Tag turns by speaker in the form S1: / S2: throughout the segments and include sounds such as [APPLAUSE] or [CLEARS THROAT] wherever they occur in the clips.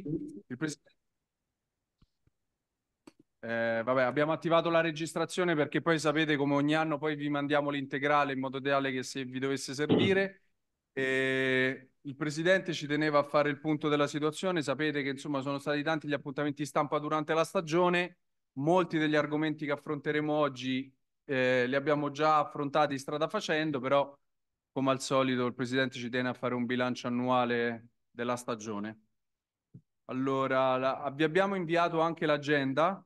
S1: così. Il presidente... Eh, vabbè, abbiamo attivato la registrazione perché poi sapete come ogni anno poi vi mandiamo l'integrale in modo tale che se vi dovesse servire. E il presidente ci teneva a fare il punto della situazione. Sapete che insomma sono stati tanti gli appuntamenti stampa durante la stagione. Molti degli argomenti che affronteremo oggi eh, li abbiamo già affrontati strada facendo, però come al solito il presidente ci tiene a fare un bilancio annuale della stagione. Allora, la, vi abbiamo inviato anche l'agenda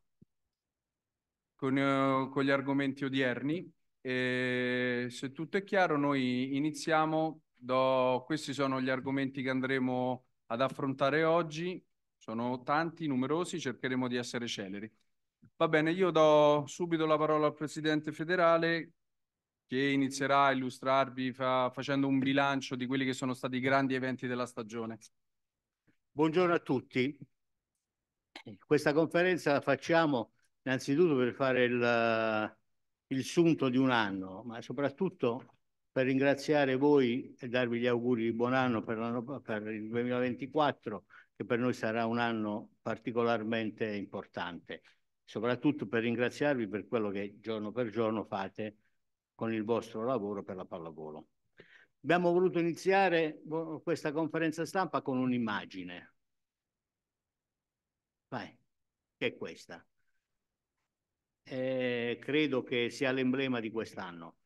S1: con, eh, con, gli argomenti odierni. E se tutto è chiaro, noi iniziamo. Do, questi sono gli argomenti che andremo ad affrontare oggi. Sono tanti, numerosi, cercheremo di essere celeri. Va bene, io do subito la parola al Presidente federale che inizierà a illustrarvi fa, facendo un bilancio di quelli che sono stati i grandi eventi della stagione.
S2: Buongiorno a tutti. Questa conferenza la facciamo innanzitutto per fare il, il sunto di un anno, ma soprattutto per ringraziare voi e darvi gli auguri di buon anno per, per il 2024, che per noi sarà un anno particolarmente importante, soprattutto per ringraziarvi per quello che giorno per giorno fate con il vostro lavoro per la pallavolo. Abbiamo voluto iniziare boh, questa conferenza stampa con un'immagine. Vai, che è questa. Eh, credo che sia l'emblema di quest'anno.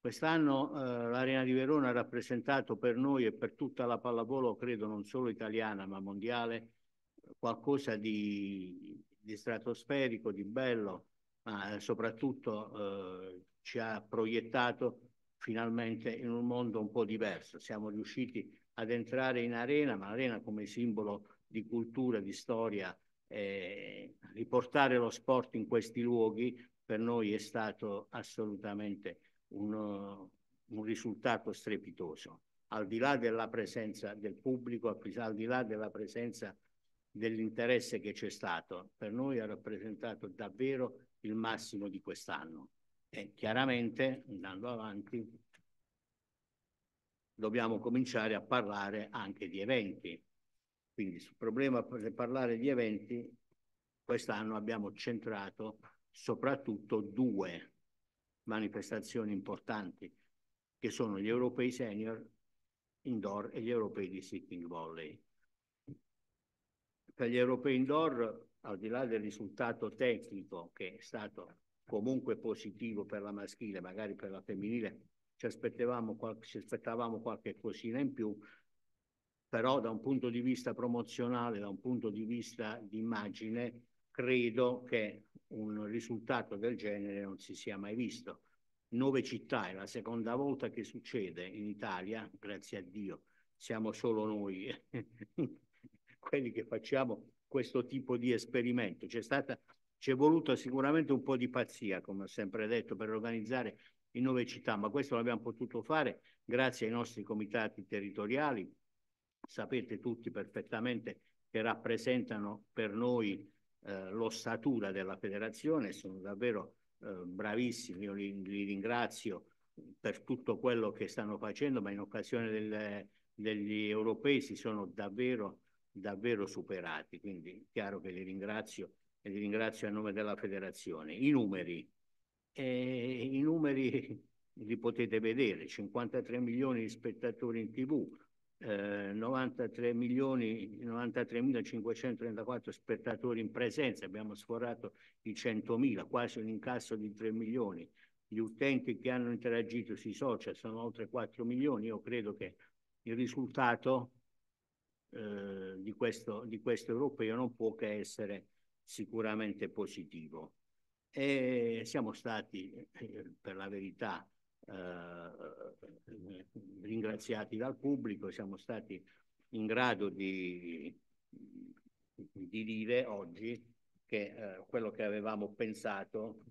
S2: Quest'anno eh, l'Arena di Verona ha rappresentato per noi e per tutta la pallavolo, credo non solo italiana ma mondiale, qualcosa di, di stratosferico, di bello, ma soprattutto eh, ci ha proiettato finalmente in un mondo un po' diverso. Siamo riusciti ad entrare in arena, ma l'arena come simbolo di cultura, di storia, eh, riportare lo sport in questi luoghi per noi è stato assolutamente un, un risultato strepitoso, al di là della presenza del pubblico, al di là della presenza dell'interesse che c'è stato, per noi ha rappresentato davvero il massimo di quest'anno. E chiaramente, andando avanti, dobbiamo cominciare a parlare anche di eventi. Quindi sul problema per parlare di eventi, quest'anno abbiamo centrato soprattutto due manifestazioni importanti, che sono gli europei senior indoor e gli europei di sitting volley. Per gli europei indoor, al di là del risultato tecnico che è stato comunque positivo per la maschile, magari per la femminile ci aspettavamo, qualche, ci aspettavamo qualche cosina in più, però da un punto di vista promozionale, da un punto di vista di immagine, credo che un risultato del genere non si sia mai visto. Nove città, è la seconda volta che succede in Italia, grazie a Dio, siamo solo noi [LAUGHS] quelli che facciamo questo tipo di esperimento. C'è stata c'è voluto sicuramente un po' di pazzia, come ho sempre detto, per organizzare in nove città, ma questo l'abbiamo potuto fare grazie ai nostri comitati territoriali, sapete tutti perfettamente che rappresentano per noi eh, l'ossatura della federazione, sono davvero eh, bravissimi, io li, li, ringrazio per tutto quello che stanno facendo, ma in occasione del, degli europei si sono davvero, davvero superati, quindi è chiaro che li ringrazio e li ringrazio a nome della federazione. I numeri, e I numeri li potete vedere, 53 milioni di spettatori in tv, eh, 93 milioni, 93.534 spettatori in presenza, abbiamo sforato i 100.000, quasi un incasso di 3 milioni. Gli utenti che hanno interagito sui social sono oltre 4 milioni, io credo che il risultato eh, di, questo, di questo europeo non può che essere sicuramente positivo e siamo stati, eh, eh, per la verità, eh, ringraziati dal pubblico, siamo stati in grado di, di dire oggi che eh, quello che avevamo pensato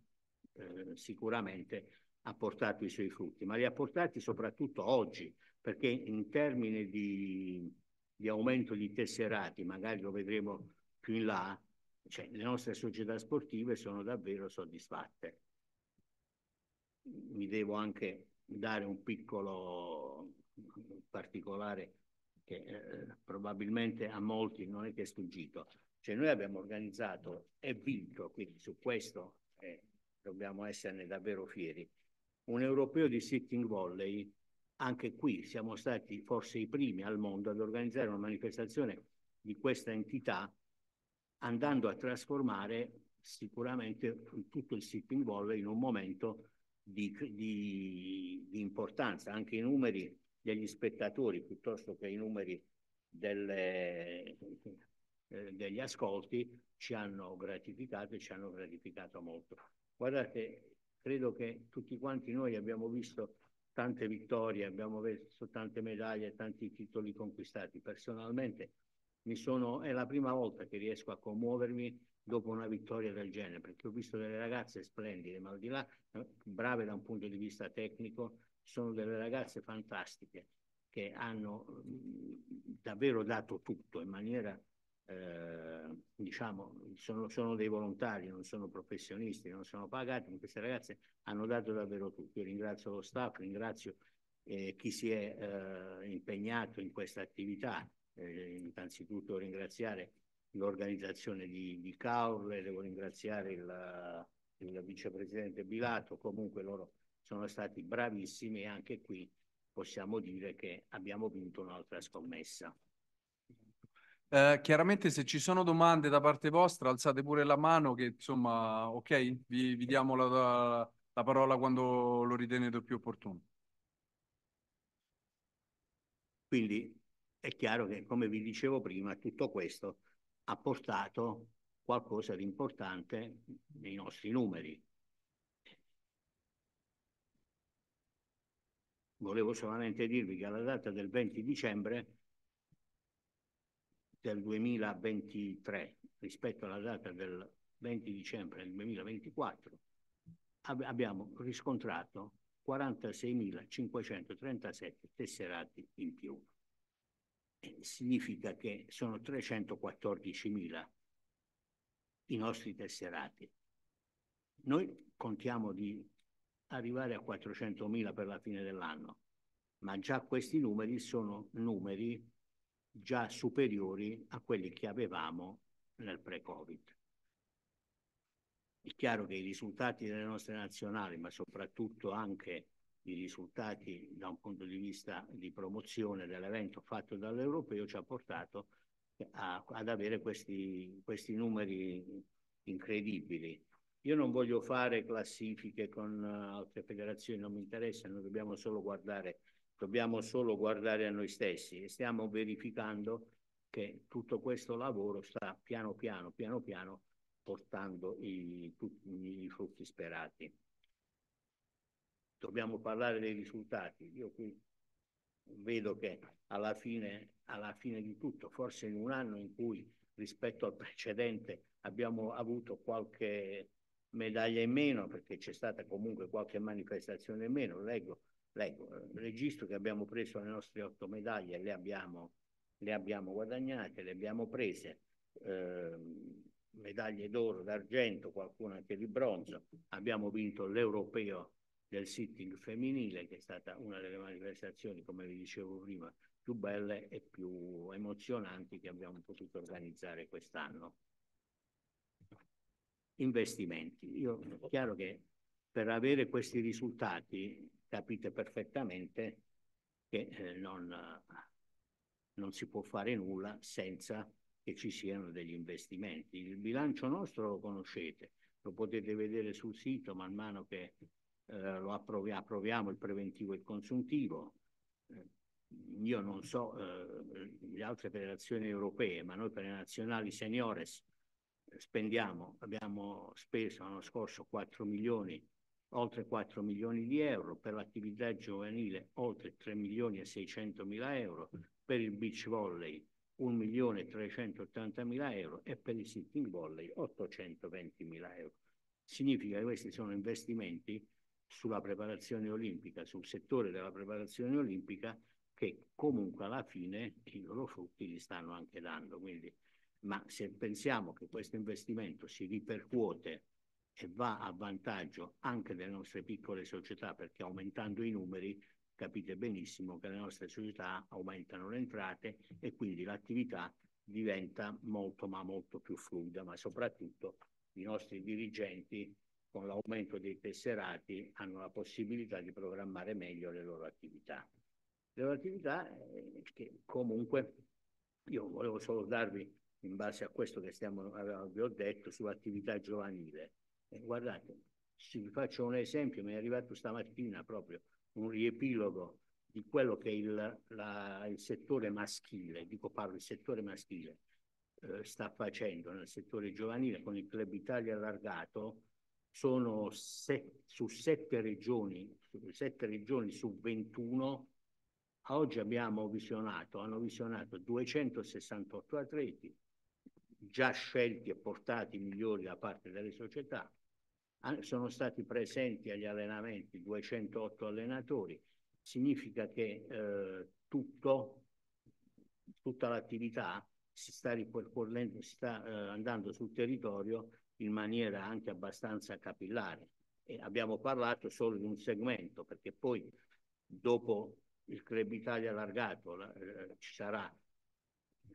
S2: eh, sicuramente ha portato i suoi frutti, ma li ha portati soprattutto oggi, perché in termini di, di aumento di tesserati, magari lo vedremo più in là, cioè, le nostre società sportive sono davvero soddisfatte. Mi devo anche dare un piccolo particolare che eh, probabilmente a molti non è che è sfuggito. Cioè, noi abbiamo organizzato e vinto, quindi su questo eh, dobbiamo esserne davvero fieri, un europeo di sitting volley. Anche qui siamo stati forse i primi al mondo ad organizzare una manifestazione di questa entità andando a trasformare sicuramente tutto il sipping involve in un momento di, di, di, importanza, anche i numeri degli spettatori piuttosto che i numeri delle, eh, degli ascolti ci hanno gratificato e ci hanno gratificato molto. Guardate, credo che tutti quanti noi abbiamo visto tante vittorie, abbiamo visto tante medaglie, tanti titoli conquistati. Personalmente sono, è la prima volta che riesco a commuovermi dopo una vittoria del genere, perché ho visto delle ragazze splendide, ma al di là, eh, brave da un punto di vista tecnico, sono delle ragazze fantastiche che hanno mm, davvero dato tutto in maniera, eh, diciamo, sono, sono, dei volontari, non sono professionisti, non sono pagati, ma queste ragazze hanno dato davvero tutto. Io ringrazio lo staff, ringrazio eh, chi si è eh, impegnato in questa attività, eh, innanzitutto ringraziare l'organizzazione di, di Caorle, devo ringraziare il, il vicepresidente Bilato, comunque loro sono stati bravissimi e anche qui possiamo dire che abbiamo vinto un'altra scommessa.
S1: Eh, chiaramente se ci sono domande da parte vostra alzate pure la mano che insomma ok vi, vi diamo la, la, parola quando lo ritenete più opportuno
S2: quindi è chiaro che, come vi dicevo prima, tutto questo ha portato qualcosa di importante nei nostri numeri. Volevo solamente dirvi che alla data del 20 dicembre del 2023 rispetto alla data del 20 dicembre del 2024 ab- abbiamo riscontrato 46.537 tesserati in più significa che sono 314.000 i nostri tesserati. Noi contiamo di arrivare a 400.000 per la fine dell'anno, ma già questi numeri sono numeri già superiori a quelli che avevamo nel pre-Covid. È chiaro che i risultati delle nostre nazionali, ma soprattutto anche i risultati da un punto di vista di promozione dell'evento fatto dall'Europeo ci ha portato a, ad avere questi, questi numeri incredibili. Io non voglio fare classifiche con altre federazioni, non mi interessa, noi dobbiamo solo guardare, dobbiamo solo guardare a noi stessi e stiamo verificando che tutto questo lavoro sta piano piano, piano piano portando i, i frutti sperati dobbiamo parlare dei risultati. Io qui vedo che alla fine, alla fine di tutto, forse in un anno in cui rispetto al precedente abbiamo avuto qualche medaglia in meno perché c'è stata comunque qualche manifestazione in meno, leggo, leggo eh, registro che abbiamo preso le nostre otto medaglie, le abbiamo, le abbiamo guadagnate, le abbiamo prese. Eh, medaglie d'oro, d'argento, qualcuna anche di bronzo. Abbiamo vinto l'europeo del sitting femminile, che è stata una delle manifestazioni, come vi dicevo prima, più belle e più emozionanti che abbiamo potuto organizzare quest'anno. Investimenti. Io, è chiaro che per avere questi risultati capite perfettamente che eh, non, non si può fare nulla senza che ci siano degli investimenti. Il bilancio nostro lo conoscete, lo potete vedere sul sito man mano che eh, lo approvi- approviamo il preventivo e il consuntivo. Eh, io non so eh, le altre federazioni europee, ma noi per le nazionali seniores eh, spendiamo, abbiamo speso l'anno scorso 4 milioni, oltre 4 milioni di euro, per l'attività giovanile oltre 3 milioni e 600 mila euro, per il beach volley 1 milione e 380 mila euro e per il sitting volley 820 mila euro. Significa che questi sono investimenti sulla preparazione olimpica, sul settore della preparazione olimpica che comunque alla fine i loro frutti li stanno anche dando. Quindi, ma se pensiamo che questo investimento si ripercuote e va a vantaggio anche delle nostre piccole società, perché aumentando i numeri capite benissimo che le nostre società aumentano le entrate e quindi l'attività diventa molto ma molto più fluida, ma soprattutto i nostri dirigenti con l'aumento dei tesserati hanno la possibilità di programmare meglio le loro attività. Le loro attività eh, che comunque io volevo solo darvi in base a questo che stiamo, eh, vi ho detto sull'attività giovanile. Eh, guardate, vi faccio un esempio, mi è arrivato stamattina proprio un riepilogo di quello che il, la, il settore maschile, dico parlo il settore maschile, eh, sta facendo nel settore giovanile con il Club Italia allargato, sono set, su sette regioni, regioni, su 21, a oggi abbiamo visionato, hanno visionato 268 atleti, già scelti e portati migliori da parte delle società. Ah, sono stati presenti agli allenamenti 208 allenatori, significa che eh, tutto, tutta l'attività si sta ripercorrendo, si sta eh, andando sul territorio in maniera anche abbastanza capillare. E abbiamo parlato solo di un segmento, perché poi dopo il Club Italia allargato la, eh, ci, sarà,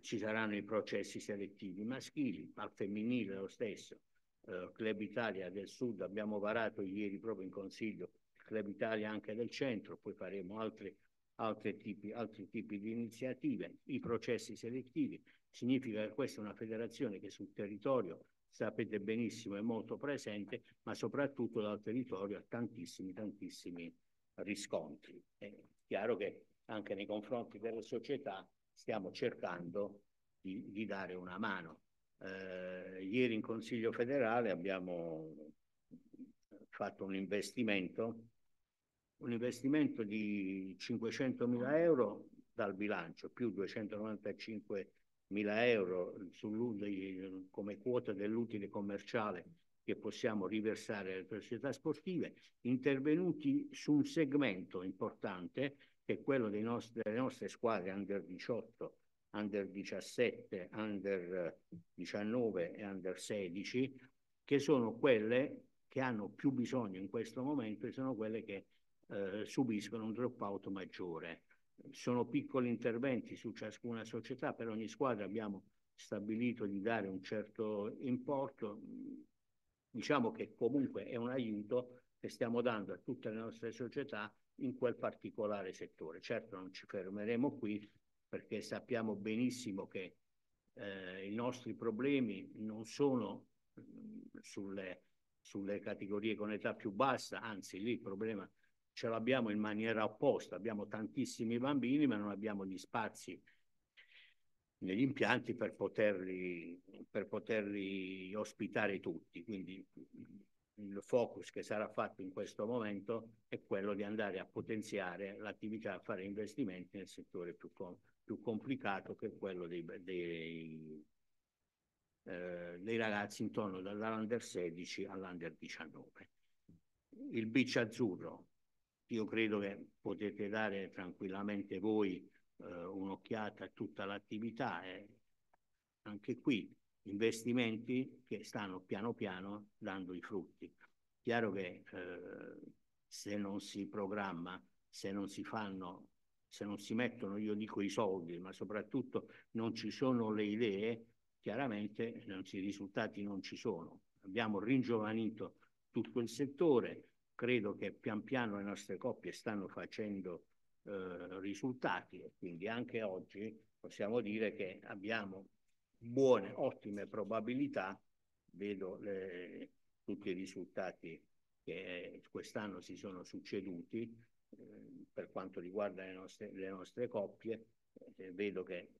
S2: ci, saranno i processi selettivi maschili, al femminile lo stesso. Eh, Club Italia del Sud abbiamo varato ieri proprio in consiglio, il Club Italia anche del centro, poi faremo altri, altri, tipi, altri tipi di iniziative. I processi selettivi significa che questa è una federazione che sul territorio sapete benissimo, è molto presente, ma soprattutto dal territorio ha tantissimi, tantissimi riscontri. È chiaro che anche nei confronti delle società stiamo cercando di, di dare una mano. Eh, ieri in Consiglio federale abbiamo fatto un investimento, un investimento di 500 mila euro dal bilancio, più 295 mila euro come quota dell'utile commerciale che possiamo riversare alle società sportive, intervenuti su un segmento importante che è quello nostri, delle nostre squadre under 18, under 17, under 19 e under 16, che sono quelle che hanno più bisogno in questo momento e sono quelle che eh, subiscono un drop out maggiore sono piccoli interventi su ciascuna società, per ogni squadra abbiamo stabilito di dare un certo importo, diciamo che comunque è un aiuto che stiamo dando a tutte le nostre società in quel particolare settore. Certo non ci fermeremo qui perché sappiamo benissimo che eh, i nostri problemi non sono mh, mm, sulle, sulle categorie con età più bassa, anzi lì il problema è ce l'abbiamo in maniera opposta, abbiamo tantissimi bambini ma non abbiamo gli spazi negli impianti per poterli, per poterli ospitare tutti. Quindi il focus che sarà fatto in questo momento è quello di andare a potenziare l'attività, a fare investimenti nel settore più, com più complicato che è quello dei, dei, eh, dei ragazzi intorno dall'under 16 all'under 19. Il beach azzurro, io credo che potete dare tranquillamente voi eh, un'occhiata a tutta l'attività. e eh. Anche qui investimenti che stanno piano piano dando i frutti. Chiaro che eh, se non si programma, se non si fanno, se non si mettono, io dico i soldi, ma soprattutto non ci sono le idee, chiaramente non i risultati non ci sono. Abbiamo ringiovanito tutto il settore, credo che pian piano le nostre coppie stanno facendo eh, risultati e quindi anche oggi possiamo dire che abbiamo buone, ottime probabilità, vedo le, tutti i risultati che eh, quest'anno si sono succeduti eh, per quanto riguarda le nostre, le nostre coppie, eh, vedo che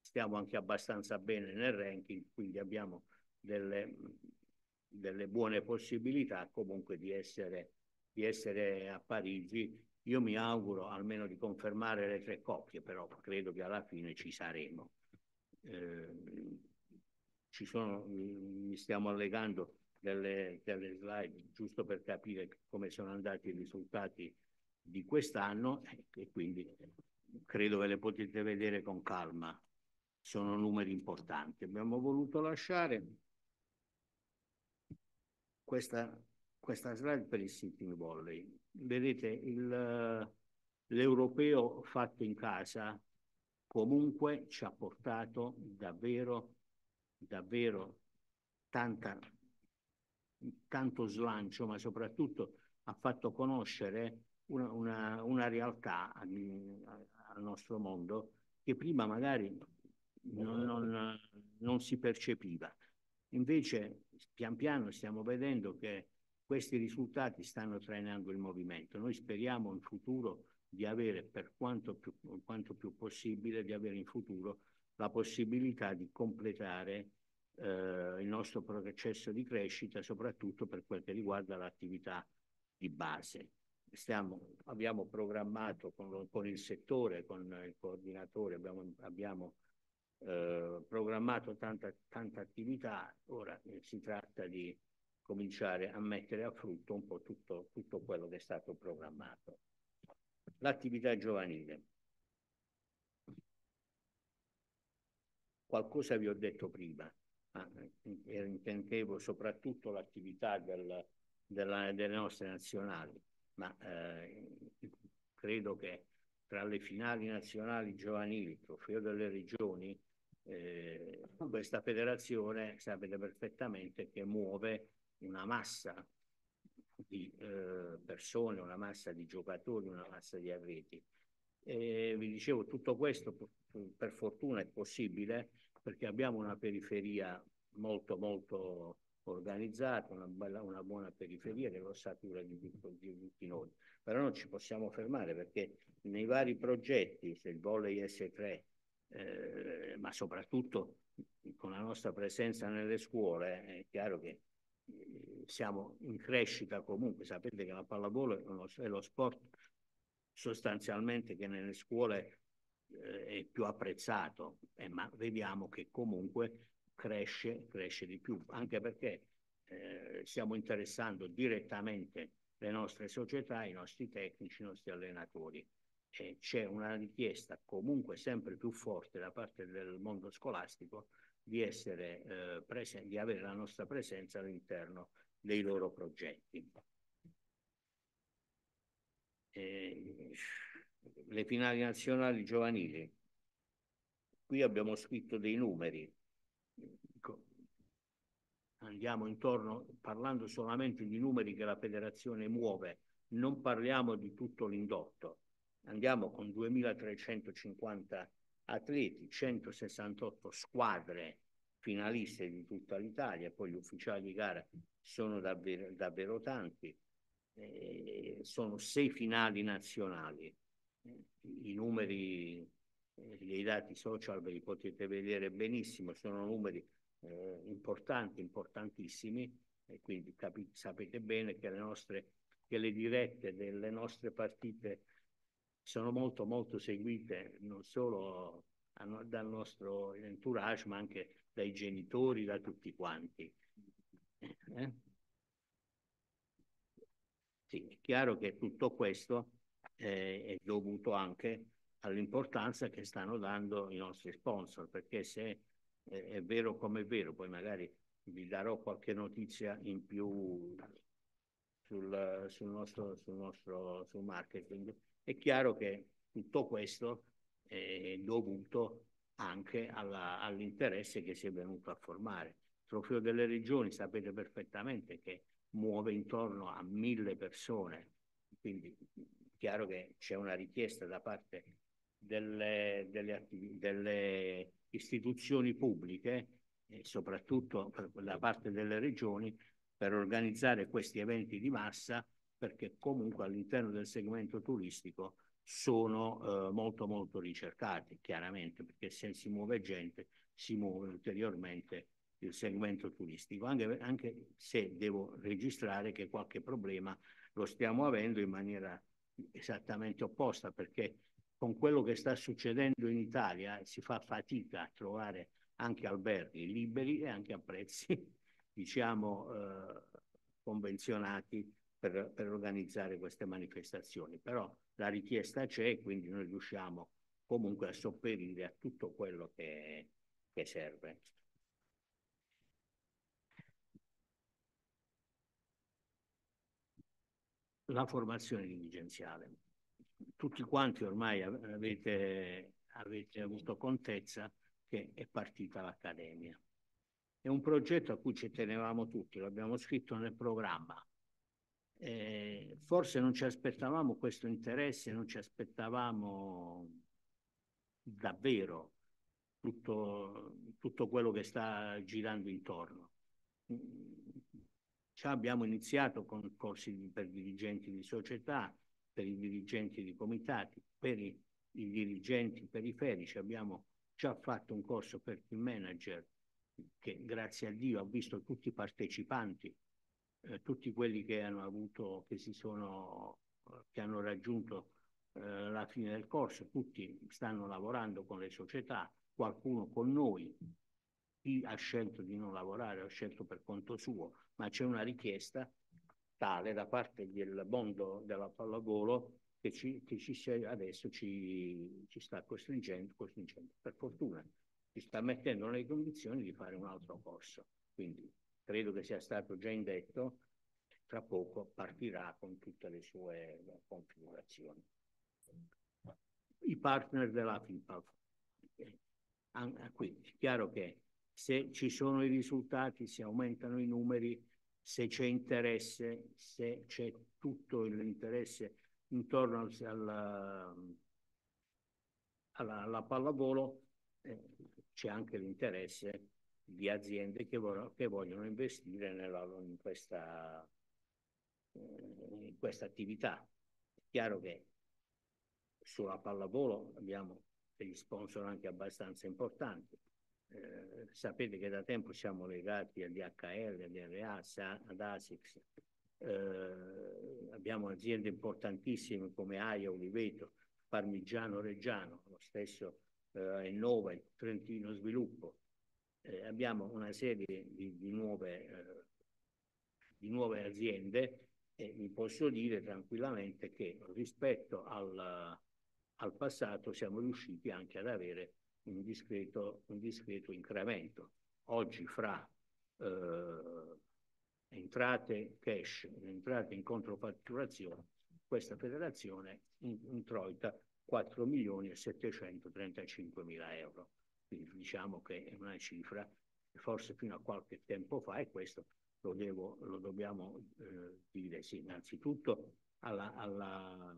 S2: stiamo anche abbastanza bene nel ranking, quindi abbiamo delle, delle buone possibilità comunque di essere di essere a Parigi. Io mi auguro almeno di confermare le tre coppie, però credo che alla fine ci saremo. Eh, ci sono, mm, mi stiamo allegando delle, delle slide giusto per capire come sono andati i risultati di quest'anno e quindi credo ve le potete vedere con calma. Sono numeri importanti. Abbiamo voluto lasciare questa questa slide per il sitting volley. Vedete l'europeo fatto in casa comunque ci ha portato davvero, davvero tanta, tanto slancio, ma soprattutto ha fatto conoscere una, una, una realtà al, al nostro mondo che prima magari non, non, non si percepiva. Invece pian piano stiamo vedendo che questi risultati stanno trainando il movimento. Noi speriamo in futuro di avere, per quanto più, quanto più possibile, di avere in futuro la possibilità di completare eh, il nostro processo di crescita, soprattutto per quel che riguarda l'attività di base. Stiamo, abbiamo programmato con, con, il settore, con il coordinatore, abbiamo, abbiamo eh, programmato tanta, tanta, attività, ora eh, si tratta di cominciare a mettere a frutto un po' tutto, tutto quello che è stato programmato. L'attività giovanile. Qualcosa vi ho detto prima, ma eh, intendevo soprattutto l'attività del, della, delle nostre nazionali, ma eh, credo che tra le finali nazionali giovanili, il trofeo delle regioni, eh, questa federazione sapete perfettamente che muove una massa di eh, persone, una massa di giocatori, una massa di atleti. E vi dicevo, tutto questo per fortuna è possibile perché abbiamo una periferia molto molto organizzata, una, bella, una buona periferia che lo satura di, di, di tutti noi. Però non ci possiamo fermare perché nei vari progetti, se il volley S3, eh, ma soprattutto con la nostra presenza nelle scuole, è chiaro che eh, siamo in crescita comunque, sapete che la pallavolo è, uno, è lo sport sostanzialmente che nelle scuole eh, è più apprezzato, eh, ma vediamo che comunque cresce, cresce di più, anche perché eh, stiamo interessando direttamente le nostre società, i nostri tecnici, i nostri allenatori. E c'è una richiesta comunque sempre più forte da parte del mondo scolastico di, essere, eh, presen- di avere la nostra presenza all'interno dei loro progetti. Eh, le finali nazionali giovanili. Qui abbiamo scritto dei numeri. Andiamo intorno parlando solamente di numeri che la federazione muove, non parliamo di tutto l'indotto. Andiamo con 2350 atleti, 168 squadre finaliste di tutta l'Italia, poi gli ufficiali di gara sono davvero, davvero tanti, eh, sono sei finali nazionali, i numeri dei eh, dati social ve li potete vedere benissimo, sono numeri eh, importanti, importantissimi, e quindi sapete bene che le, nostre, che le dirette delle nostre partite sono molto molto seguite non solo dal nostro entourage ma anche dai genitori, da tutti quanti. Eh? Sì, è chiaro che tutto questo eh, è dovuto anche all'importanza che stanno dando i nostri sponsor, perché se eh, è vero come è vero, poi magari vi darò qualche notizia in più sul, sul nostro, sul nostro sul marketing, è chiaro che tutto questo è dovuto anche all'interesse che si è venuto a formare. Il Trofeo delle Regioni sapete perfettamente che muove intorno a mille persone, quindi è chiaro che c'è una richiesta da parte delle, delle, delle istituzioni pubbliche, soprattutto da parte delle regioni, per organizzare questi eventi di massa perché comunque all'interno del segmento turistico sono eh, molto molto ricercati, chiaramente, perché se si muove gente si muove ulteriormente il segmento turistico, anche, anche se devo registrare che qualche problema lo stiamo avendo in maniera esattamente opposta, perché con quello che sta succedendo in Italia si fa fatica a trovare anche alberghi liberi e anche a prezzi, [LAUGHS] diciamo, eh, convenzionati per, per organizzare queste manifestazioni, però la richiesta c'è, quindi noi riusciamo comunque a sopperire a tutto quello che, che serve. La formazione dirigenziale. Tutti quanti ormai avete, avete avuto contezza che è partita l'Accademia. È un progetto a cui ci tenevamo tutti, l'abbiamo scritto nel programma, eh, forse non ci aspettavamo questo interesse, non ci aspettavamo davvero tutto, tutto quello che sta girando intorno. Cioè abbiamo iniziato con corsi per dirigenti di società, per i dirigenti di comitati, per i, i dirigenti periferici, abbiamo già fatto un corso per team manager che grazie a Dio ha visto tutti i partecipanti eh, tutti quelli che hanno avuto, che si sono, eh, che hanno raggiunto eh, la fine del corso, tutti stanno lavorando con le società, qualcuno con noi, chi ha scelto di non lavorare ha scelto per conto suo, ma c'è una richiesta tale da parte del mondo della pallavolo che, ci, che ci sia, adesso ci, ci sta costringendo, costringendo, per fortuna, ci sta mettendo nelle condizioni di fare un altro corso. Quindi credo che sia stato già indetto, tra poco partirà con tutte le sue configurazioni. I partner della FIPAV. è chiaro che se ci sono i risultati, se aumentano i numeri, se c'è interesse, se c'è tutto l'interesse intorno alla, alla, alla pallavolo, eh, c'è anche l'interesse di aziende che, vogliono, che vogliono investire nella, in, questa, in questa attività. È chiaro che sulla pallavolo abbiamo degli sponsor anche abbastanza importanti. Eh, sapete che da tempo siamo legati agli HL, agli RA, ad ASICS. Eh, abbiamo aziende importantissime come AIA, Oliveto, Parmigiano Reggiano, lo stesso eh, Innova, il Trentino Sviluppo, eh, abbiamo una serie di, di, di, nuove, eh, di nuove, aziende e vi posso dire tranquillamente che rispetto al, al passato siamo riusciti anche ad avere un discreto, un discreto incremento. Oggi fra eh, entrate cash, entrate in controfatturazione, questa federazione introita 4 milioni e 735 mila euro quindi diciamo che è una cifra forse fino a qualche tempo fa, e questo lo, devo, lo dobbiamo eh, dire, sì, innanzitutto alla, alla,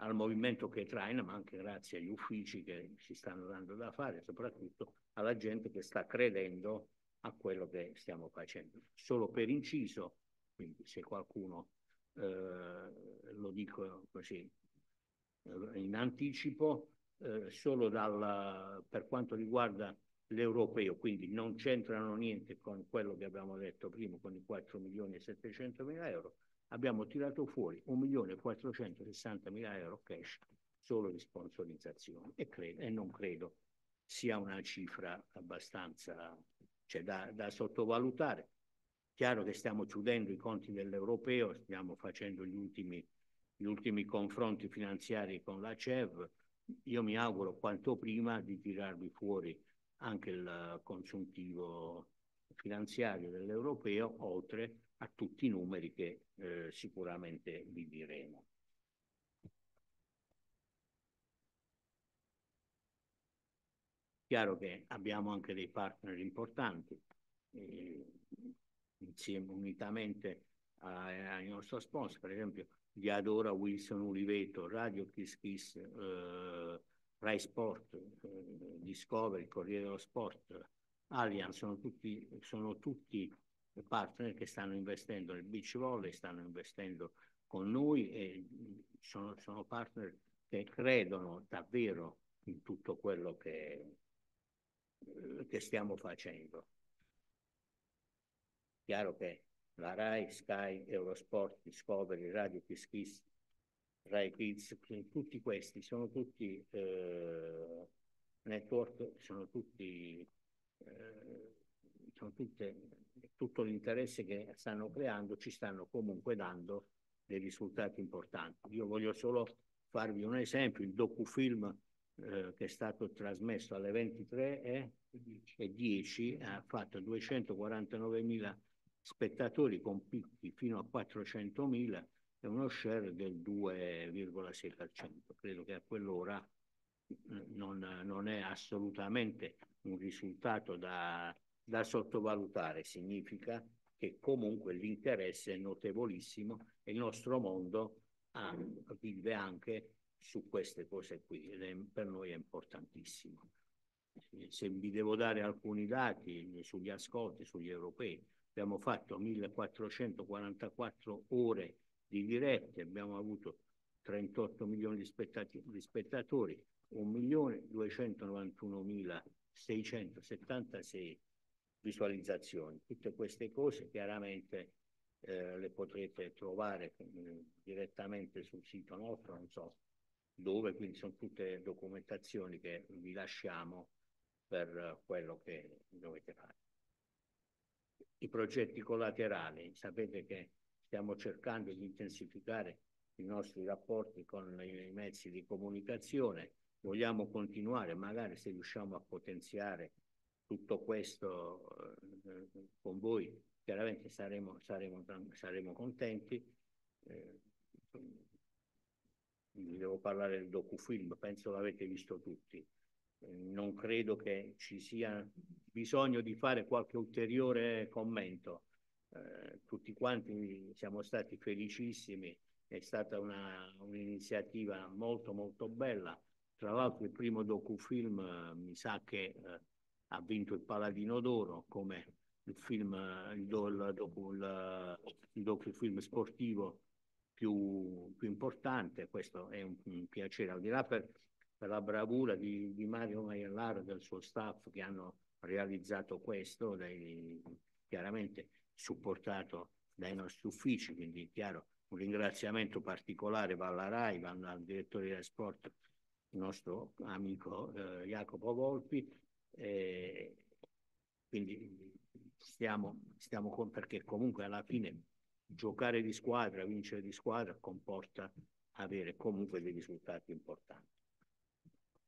S2: al movimento che traina, ma anche grazie agli uffici che si stanno dando da fare, soprattutto alla gente che sta credendo a quello che stiamo facendo. Solo per inciso, quindi se qualcuno eh, lo dico così in anticipo, eh, solo dal, per quanto riguarda l'europeo, quindi non c'entrano niente con quello che abbiamo detto prima, con i 4 milioni e 700 mila euro, abbiamo tirato fuori 1 milione e 460 mila euro cash solo di sponsorizzazione e, credo, e non credo sia una cifra abbastanza cioè, da, da sottovalutare. Chiaro che stiamo chiudendo i conti dell'europeo, stiamo facendo gli ultimi, gli ultimi confronti finanziari con la CEV, io mi auguro quanto prima di tirarvi fuori anche il consuntivo finanziario dell'europeo, oltre a tutti i numeri che eh, sicuramente vi diremo. Chiaro che abbiamo anche dei partner importanti, eh, insieme unitamente ai, ai nostri sponsor, per esempio di Adora Wilson Uliveto, Radio Kiss Kiss, eh, Rai Sport, eh, Discovery, Corriere dello Sport, Allianz, sono tutti, sono tutti partner che stanno investendo nel beach volley, stanno investendo con noi e sono, sono partner che credono davvero in tutto quello che, eh, che stiamo facendo. Chiaro che la RAI, Sky, Eurosport, Discovery, Radio Kiss RAI Kids, tutti questi sono tutti eh, network, sono tutti, eh, sono tutte, tutto l'interesse che stanno creando, ci stanno comunque dando dei risultati importanti. Io voglio solo farvi un esempio, il docufilm eh, che è stato trasmesso alle 23 e 10 ha fatto 249.000 spettatori con picchi fino a 400.000 e uno share del 2,6%. Credo che a quell'ora eh, non, non è assolutamente un risultato da, da sottovalutare, significa che comunque l'interesse è notevolissimo e il nostro mondo ha, ah, vive anche su queste cose qui ed è, per noi è importantissimo. Se vi devo dare alcuni dati sugli ascolti, sugli europei, abbiamo fatto 1444 ore di dirette, abbiamo avuto 38 milioni di, spettati- di spettatori, 1.291.676 visualizzazioni. Tutte queste cose chiaramente eh, le potrete trovare eh, direttamente sul sito nostro, non so dove, quindi sono tutte documentazioni che vi lasciamo per eh, quello che dovete fare i progetti collaterali. Sapete che stiamo cercando di intensificare i nostri rapporti con i mezzi di comunicazione, vogliamo continuare, magari se riusciamo a potenziare tutto questo eh, con voi, chiaramente saremo, saremo, saremo contenti. Eh, devo parlare del docufilm, penso l'avete visto tutti non credo che ci sia bisogno di fare qualche ulteriore commento. Eh, tutti quanti siamo stati felicissimi, è stata una, un'iniziativa molto molto bella. Tra l'altro il primo docufilm eh, mi sa che eh, ha vinto il Paladino d'Oro come il film, il, docu, il, il docufilm sportivo più, più, importante. Questo è un, un piacere, al di là per per la bravura di, di Mario Maiellaro e del suo staff che hanno realizzato questo, dei, chiaramente supportato dai nostri uffici, quindi chiaro un ringraziamento particolare va alla RAI, va al direttore del sport, il nostro amico eh, Jacopo Volpi, e quindi stiamo, stiamo con, perché comunque alla fine giocare di squadra, vincere di squadra comporta avere comunque dei risultati importanti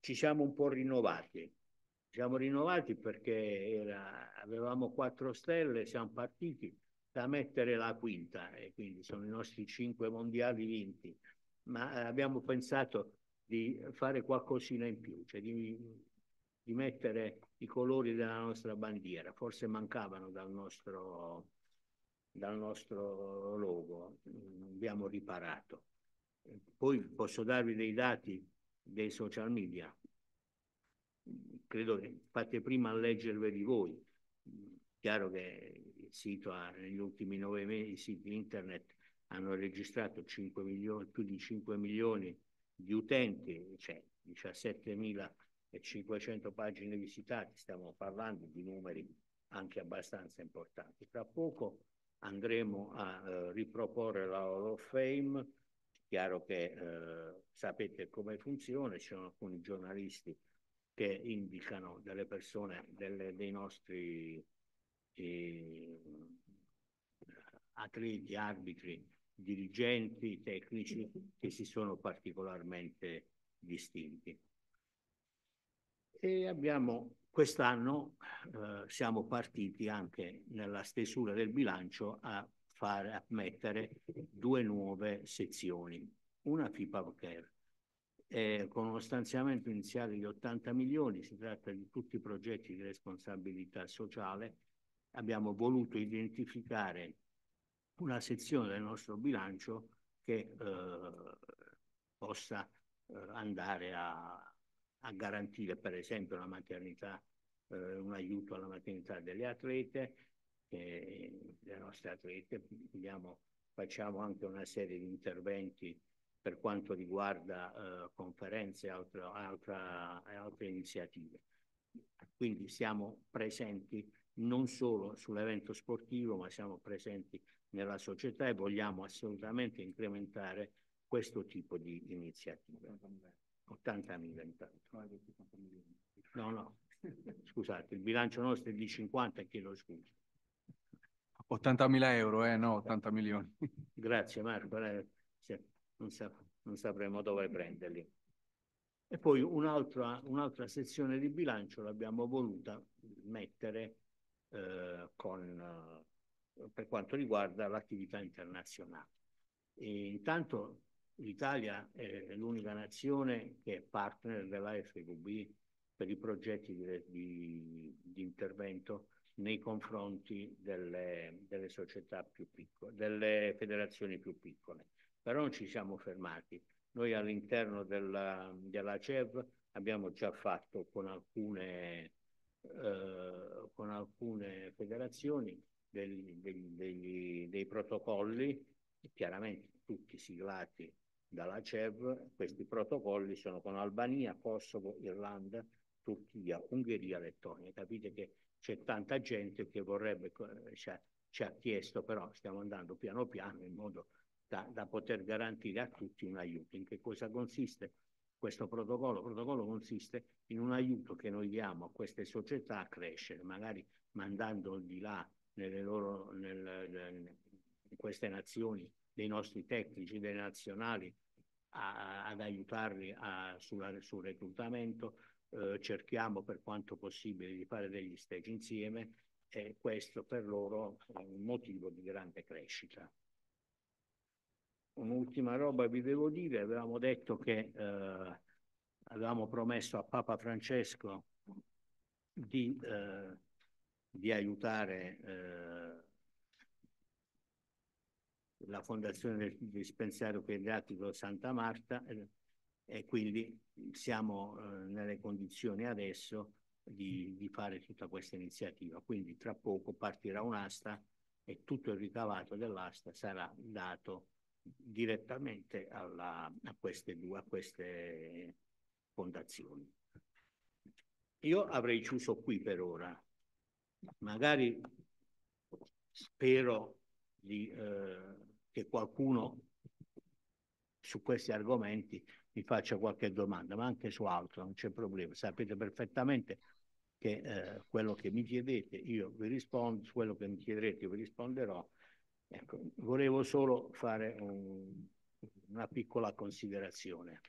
S2: ci siamo un po' rinnovati. Ci siamo rinnovati perché era, avevamo quattro stelle, siamo partiti da mettere la quinta e quindi sono i nostri cinque mondiali vinti, ma eh, abbiamo pensato di fare qualcosina in più, cioè di, di mettere i colori della nostra bandiera, forse mancavano dal nostro, dal nostro logo, abbiamo riparato. Poi posso darvi dei dati dei social media. Credo che fate prima a leggerveli di voi. Chiaro che il sito ha, negli ultimi nove mesi, i siti internet hanno registrato milioni, più di 5 milioni di utenti, cioè 17.500 pagine visitate, stiamo parlando di numeri anche abbastanza importanti. Tra poco andremo a eh, riproporre la Hall of Fame Chiaro che eh, sapete come funziona, ci sono alcuni giornalisti che indicano delle persone, delle, dei nostri eh, atleti, arbitri, dirigenti, tecnici che si sono particolarmente distinti. E abbiamo quest'anno eh, siamo partiti anche nella stesura del bilancio a far ammettere due nuove sezioni, una FIPAV Care. Eh, con uno stanziamento iniziale di 80 milioni, si tratta di tutti i progetti di responsabilità sociale, abbiamo voluto identificare una sezione del nostro bilancio che eh, possa eh, andare a, a, garantire per esempio la maternità, eh, un aiuto alla maternità delle atlete, le nostre atlete, abbiamo, facciamo anche una serie di interventi per quanto riguarda eh, conferenze e altre iniziative. Quindi siamo presenti non solo sull'evento sportivo, ma siamo presenti nella società e vogliamo assolutamente incrementare questo tipo di iniziative. 80.000 intanto. No, no, scusate, il bilancio nostro è di 50 e chiedo scusa. 80.000 euro, eh? no, 80 milioni. [LAUGHS] Grazie Marco, eh, non, sa, non, sapremo dove prenderli. E poi un'altra, un'altra sezione di bilancio l'abbiamo voluta mettere eh, con, eh, per quanto riguarda l'attività internazionale. E intanto l'Italia è l'unica nazione che è partner della FQB per i progetti di, di, di intervento nei confronti delle, delle società più piccole, delle federazioni più piccole. Però non ci siamo fermati. Noi all'interno della, della CEV abbiamo già fatto con alcune, eh, con alcune federazioni degli, degli, degli, dei protocolli, chiaramente tutti siglati dalla CEV, questi protocolli sono con Albania, Kosovo, Irlanda, Turchia, Ungheria, Lettonia. Capite che c'è tanta gente che vorrebbe, eh, ci ha, ci ha, chiesto, però stiamo andando piano piano in modo da, da poter garantire a tutti un aiuto. In che cosa consiste questo protocollo? Il protocollo consiste in un aiuto che noi diamo a queste società a crescere, magari mandando di là nelle loro, nel, nel, in queste nazioni dei nostri tecnici, dei nazionali, a, ad aiutarli a, sulla, sul reclutamento, eh, cerchiamo per quanto possibile di fare degli stage insieme e questo per loro è un motivo di grande crescita. Un'ultima roba vi devo dire, avevamo detto che eh, avevamo promesso a Papa Francesco di, eh, di aiutare eh, la fondazione del dispensario pediatrico Santa Marta eh, e quindi siamo eh, nelle condizioni adesso di, di, fare tutta questa iniziativa. Quindi tra poco partirà un'asta e tutto il ricavato dell'asta sarà dato direttamente alla, a queste due a queste fondazioni. Io avrei chiuso qui per ora. Magari spero di, eh, che qualcuno su questi argomenti vi faccia qualche domanda, ma anche su altro, non c'è problema. Sapete perfettamente che eh, quello che mi chiedete io vi rispondo, quello che mi chiederete io vi risponderò. Ecco, volevo solo fare un, una piccola considerazione.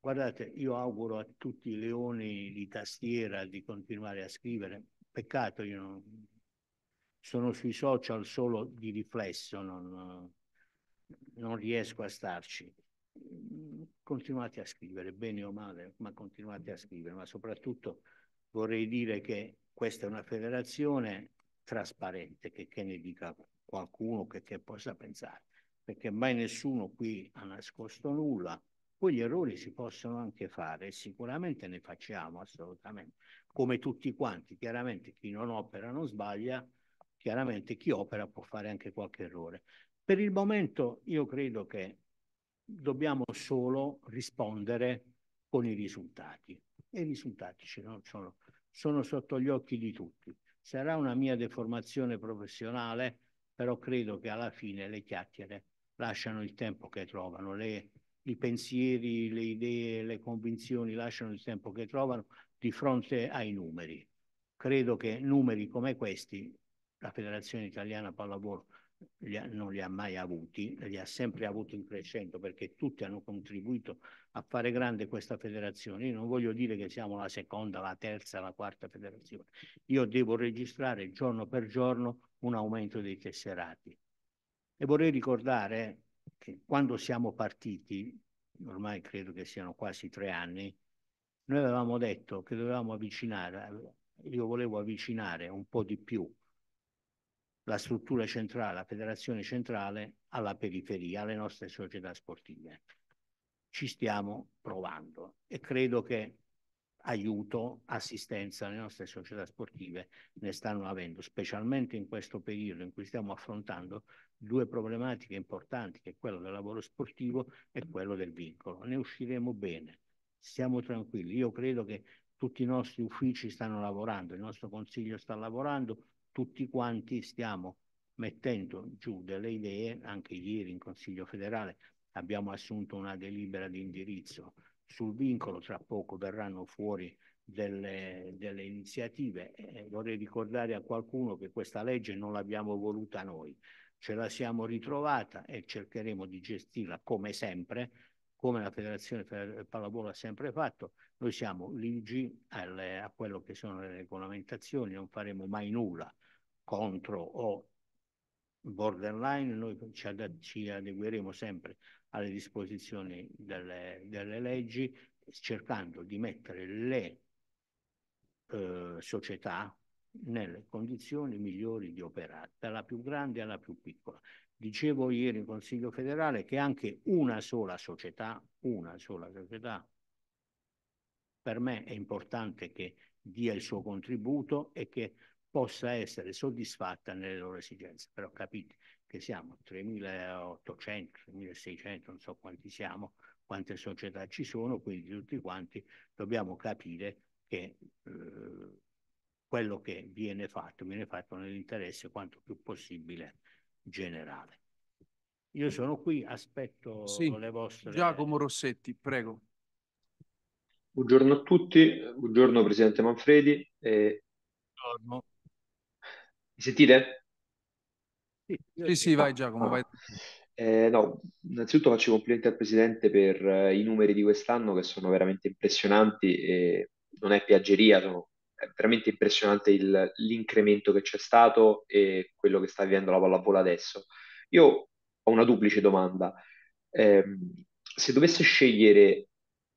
S2: Guardate, io auguro a tutti i leoni di tastiera di continuare a scrivere. Peccato, io non... sono sui social solo di riflesso, non, non riesco a starci. Mm, continuate a scrivere, bene o male, ma continuate a scrivere, ma soprattutto vorrei dire che questa è una federazione trasparente, che, che ne dica qualcuno che, che possa pensare, perché mai nessuno qui ha nascosto nulla, poi gli errori si possono anche fare, sicuramente ne facciamo assolutamente, come tutti quanti, chiaramente chi non opera non sbaglia, chiaramente chi opera può fare anche qualche errore. Per il momento io credo che dobbiamo solo rispondere con i risultati. E i risultati sono, sono, sono sotto gli occhi di tutti. Sarà una mia deformazione professionale, però credo che alla fine le chiacchiere lasciano il tempo che trovano, le, i pensieri, le idee, le convinzioni lasciano il tempo che trovano di fronte ai numeri. Credo che numeri come questi, la Federazione Italiana Pallavolo li ha, non li ha mai avuti, li ha sempre avuti in crescendo perché tutti hanno contribuito a fare grande questa federazione. Io non voglio dire che siamo la seconda, la terza, la quarta federazione. Io devo registrare giorno per giorno un aumento dei tesserati. E vorrei ricordare che quando siamo partiti, ormai credo che siano quasi tre anni, noi avevamo detto che dovevamo avvicinare, io volevo avvicinare un po' di più la struttura centrale, la federazione centrale, alla periferia, alle nostre società sportive. Ci stiamo provando e credo che aiuto, assistenza alle nostre società sportive ne stanno avendo, specialmente in questo periodo in cui stiamo affrontando due problematiche importanti, che è quello del lavoro sportivo e quello del vincolo. Ne usciremo bene, siamo tranquilli. Io credo che tutti i nostri uffici stanno lavorando, il nostro consiglio sta lavorando, tutti quanti stiamo mettendo giù delle idee, anche ieri in Consiglio federale abbiamo assunto una delibera di indirizzo sul vincolo, tra poco verranno fuori delle, delle iniziative. Eh, vorrei ricordare a qualcuno che questa legge non l'abbiamo voluta noi, ce la siamo ritrovata e cercheremo di gestirla come sempre, come la Federazione Pallavolo ha sempre fatto. Noi siamo ligi alle, a quello che sono le regolamentazioni, non faremo mai nulla contro o borderline, noi ci, ad, ci adegueremo sempre alle disposizioni delle, delle leggi cercando di mettere le eh, società nelle condizioni migliori di operare, dalla più grande alla più piccola. Dicevo ieri in Consiglio federale che anche una sola società, una sola società, per me è importante che dia il suo contributo e che possa essere soddisfatta nelle loro esigenze. Però capite che siamo 3.800, 3.600, non so quanti siamo, quante società ci sono, quindi tutti quanti dobbiamo capire che eh, quello che viene fatto viene fatto nell'interesse quanto più possibile generale. Io sono qui, aspetto sì, le vostre... Giacomo Rossetti, prego.
S3: Buongiorno a tutti, buongiorno Presidente Manfredi. E... Buongiorno. Mi sentite? Sì, sì, eh,
S1: sì vai Giacomo,
S3: ah. vai. Eh, no, innanzitutto faccio i complimenti al Presidente per eh, i numeri di quest'anno che sono veramente impressionanti e non è piaggeria, sono, è veramente impressionante il, l'incremento che c'è stato e quello che sta avviando la pallavola adesso. Io ho una duplice domanda. Eh, se dovesse scegliere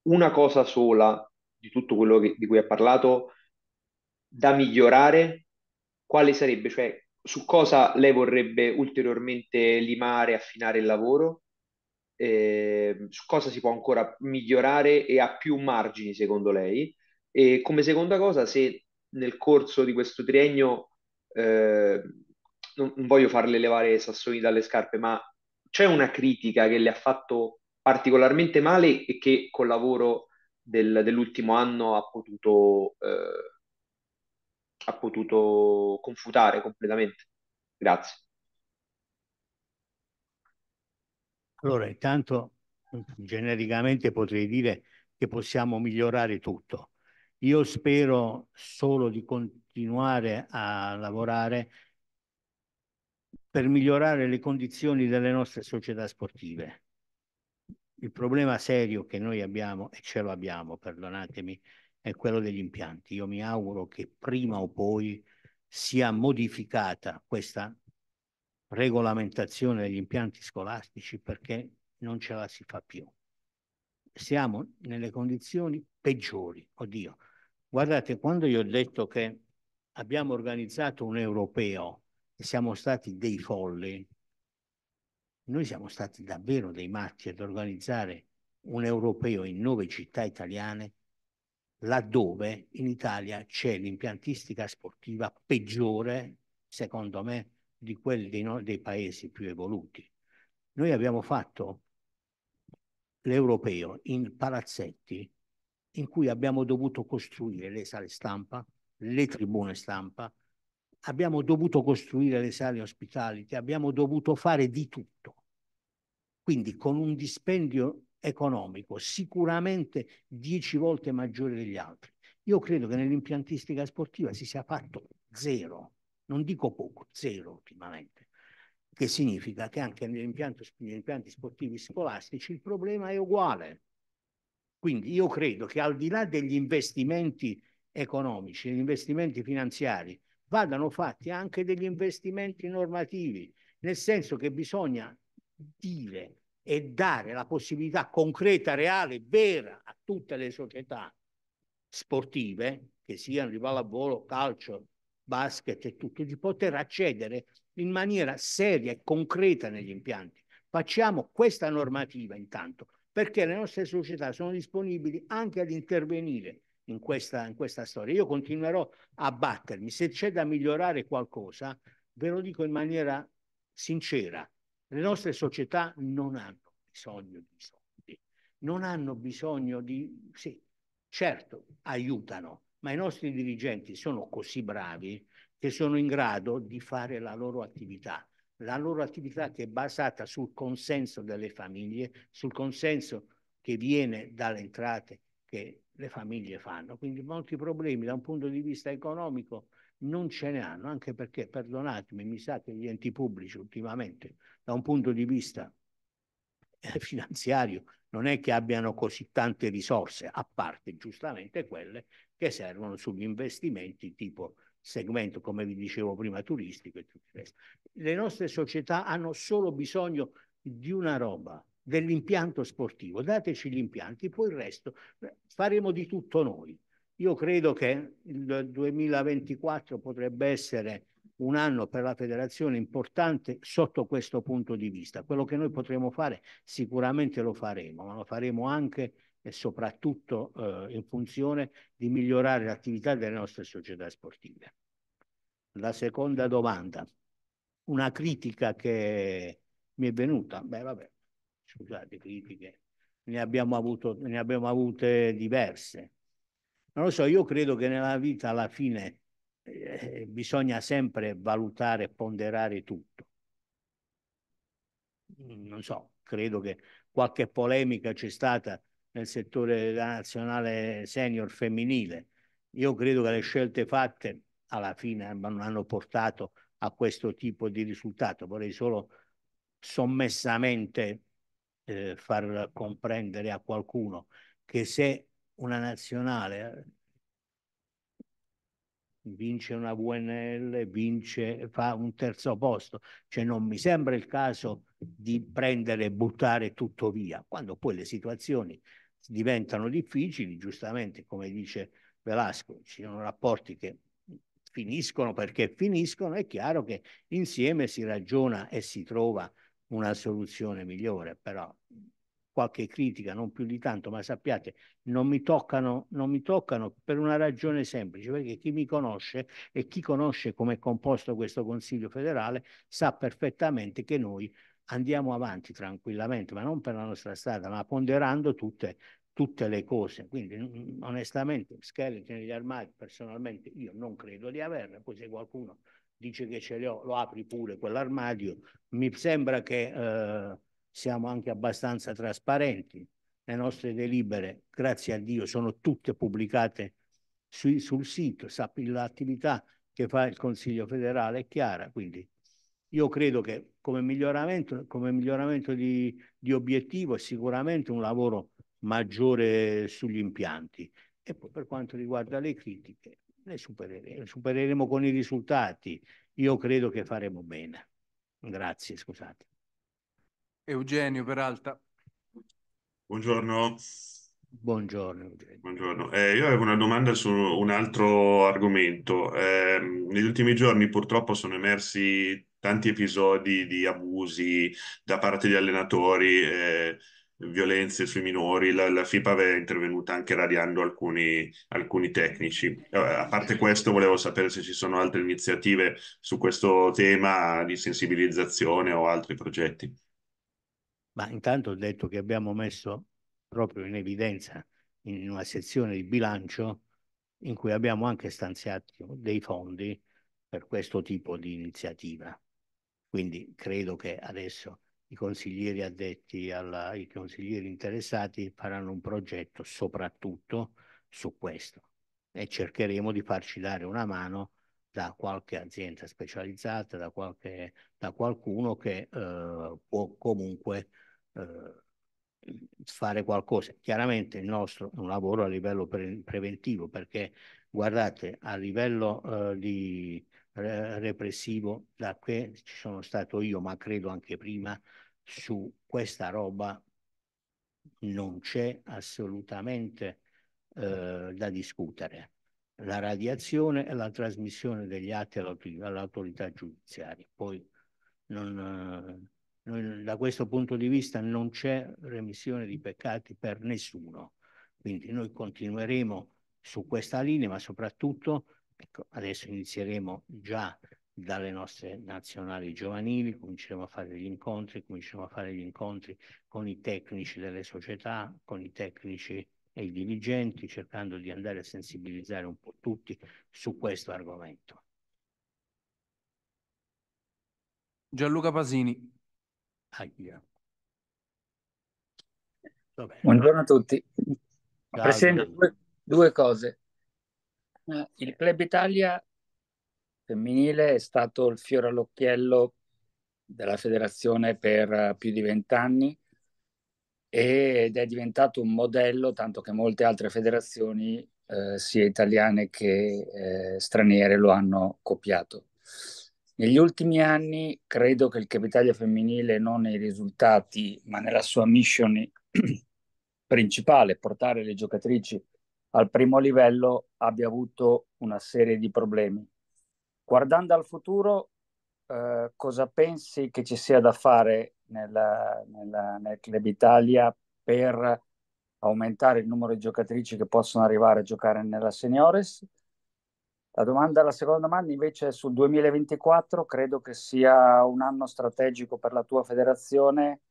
S3: una cosa sola di tutto quello che, di cui ha parlato da migliorare quale sarebbe, cioè su cosa lei vorrebbe ulteriormente limare, affinare il lavoro, eh, su cosa si può ancora migliorare e a più margini secondo lei. E come seconda cosa, se nel corso di questo triennio, eh, non, non voglio farle levare sassoni dalle scarpe, ma c'è una critica che le ha fatto particolarmente male e che col lavoro del, dell'ultimo anno ha potuto eh, ha potuto confutare completamente. Grazie.
S4: Allora,
S2: intanto genericamente potrei dire che possiamo migliorare tutto. Io spero solo di continuare a lavorare per migliorare le condizioni delle nostre società sportive. Il problema serio che noi abbiamo, e ce lo abbiamo, perdonatemi, è quello degli impianti. Io mi auguro che prima o poi sia modificata questa regolamentazione degli impianti scolastici perché non ce la si fa più. Siamo nelle condizioni peggiori. Oddio, guardate, quando io ho detto che abbiamo organizzato un europeo e siamo stati dei folli, noi siamo stati davvero dei matti ad organizzare un europeo in nove città italiane laddove in Italia c'è l'impiantistica sportiva peggiore, secondo me, di quelli dei, no dei paesi più evoluti. Noi abbiamo fatto l'europeo in palazzetti in cui abbiamo dovuto costruire le sale stampa, le tribune stampa, abbiamo dovuto costruire le sale ospitali, abbiamo dovuto fare di tutto. Quindi con un dispendio economico, sicuramente dieci volte maggiore degli altri. Io credo che nell'impiantistica sportiva si sia fatto zero, non dico poco, zero ultimamente, che significa che anche negli impianti sportivi scolastici il problema è uguale. Quindi io credo che al di là degli investimenti economici, degli investimenti finanziari, vadano fatti anche degli investimenti normativi, nel senso che bisogna dire e dare la possibilità concreta, reale, vera a tutte le società sportive, che siano di pallavolo, calcio, basket e tutto, di poter accedere in maniera seria e concreta negli impianti. Facciamo questa normativa intanto, perché le nostre società sono disponibili anche ad intervenire in questa, in questa storia. Io continuerò a battermi, se c'è da migliorare qualcosa, ve lo dico in maniera sincera, le nostre società non hanno bisogno di soldi, non hanno bisogno di... Sì, certo, aiutano, ma i nostri dirigenti sono così bravi che sono in grado di fare la loro attività, la loro attività che è basata sul consenso delle famiglie, sul consenso che viene dalle entrate che le famiglie fanno. Quindi molti problemi da un punto di vista economico non ce ne hanno, anche perché, perdonatemi, mi sa che gli enti pubblici ultimamente, da un punto di vista eh, finanziario, non è che abbiano così tante risorse, a parte giustamente quelle che servono sugli investimenti tipo segmento, come vi dicevo prima, turistico e tutto il resto. Le nostre società hanno solo bisogno di una roba, dell'impianto sportivo. Dateci gli impianti, poi il resto faremo di tutto noi. Io credo che il 2024 potrebbe essere un anno per la federazione importante sotto questo punto di vista. Quello che noi potremo fare sicuramente lo faremo, ma lo faremo anche e soprattutto eh, in funzione di migliorare l'attività delle nostre società sportive. La seconda domanda, una critica che mi è venuta, beh vabbè, scusate, critiche, ne abbiamo, avuto, ne abbiamo avute diverse non lo so, io credo che nella vita alla fine eh, bisogna sempre valutare ponderare tutto. Mm, non so, credo che qualche polemica c'è stata nel settore nazionale senior femminile. Io credo che le scelte fatte alla fine non hanno portato a questo tipo di risultato. Vorrei solo sommessamente eh, far comprendere a qualcuno che se una nazionale, eh. vince una VNL, vince, fa un terzo posto, cioè non mi sembra il caso di prendere e buttare tutto via, quando poi le situazioni diventano difficili, giustamente come dice Velasco, ci sono rapporti che finiscono perché finiscono, è chiaro che insieme si ragiona e si trova una soluzione migliore, però qualche critica, non più di tanto, ma sappiate, non mi toccano, non mi toccano per una ragione semplice, perché chi mi conosce e chi conosce come è composto questo Consiglio federale sa perfettamente che noi andiamo avanti tranquillamente, ma non per la nostra strada, ma ponderando tutte, tutte le cose. Quindi mm, mm, onestamente scheletri negli armadi personalmente io non credo di averne, poi se qualcuno dice che ce li ho, lo apri pure quell'armadio, mi sembra che... Eh, siamo anche abbastanza trasparenti. Le nostre delibere, grazie a Dio, sono tutte pubblicate su, sul sito. L'attività che fa il Consiglio federale è chiara, quindi io credo che come miglioramento, come miglioramento di, di, obiettivo è sicuramente un lavoro maggiore sugli impianti. E poi per quanto riguarda le critiche, le supereremo, le supereremo con i risultati. Io credo che faremo bene. Grazie, scusate.
S1: Eugenio Peralta.
S2: Buongiorno. Buongiorno Eugenio. Buongiorno. Eh,
S5: io avevo una domanda su un altro argomento. Eh, negli ultimi giorni purtroppo sono emersi tanti episodi di abusi da parte di allenatori, eh, violenze sui minori. La, la, FIPA è intervenuta anche radiando alcuni, alcuni tecnici. Eh, a parte questo, volevo sapere se ci sono altre iniziative su questo tema di sensibilizzazione o altri progetti
S2: ma intanto ho detto che abbiamo messo proprio in evidenza in una sezione di bilancio in cui abbiamo anche stanziato dei fondi per questo tipo di iniziativa. Quindi credo che adesso i consiglieri addetti alla, i consiglieri interessati faranno un progetto soprattutto su questo e cercheremo di farci dare una mano da qualche azienda specializzata, da, qualche, da qualcuno che eh, può comunque eh, fare qualcosa. Chiaramente il nostro è un lavoro a livello pre preventivo perché guardate a livello eh, di re repressivo da che ci sono stato io ma credo anche prima su questa roba non c'è assolutamente eh, da discutere la radiazione e la trasmissione degli atti all'autorità giudiziaria. Poi non, non, da questo punto di vista non c'è remissione di peccati per nessuno, quindi noi continueremo su questa linea, ma soprattutto ecco, adesso inizieremo già dalle nostre nazionali giovanili, cominceremo a fare degli incontri, cominceremo a fare gli incontri con i tecnici delle società, con i tecnici e i dirigenti cercando di andare a sensibilizzare un po' tutti su questo argomento. Gianluca Pasini. Aglia.
S6: Buongiorno a tutti.
S1: Ciao, presento
S6: due, due cose. Eh, il Club Italia femminile è stato il fiore all'occhiello della federazione per eh, più di vent'anni ed è diventato un modello, tanto che molte altre federazioni, eh, sia italiane che eh, straniere, lo hanno copiato. Negli ultimi anni credo che il capitale femminile, non nei risultati, ma nella sua mission [CLEARS THROAT] principale, portare le giocatrici al primo livello, abbia avuto una serie di problemi. Guardando al futuro, eh, cosa pensi che ci sia da fare nella, nella, nel Club Italia per aumentare il numero di giocatrici che possono arrivare a giocare nella Seniores? La, domanda, la seconda domanda invece è sul 2024, credo che sia un anno strategico per la tua federazione.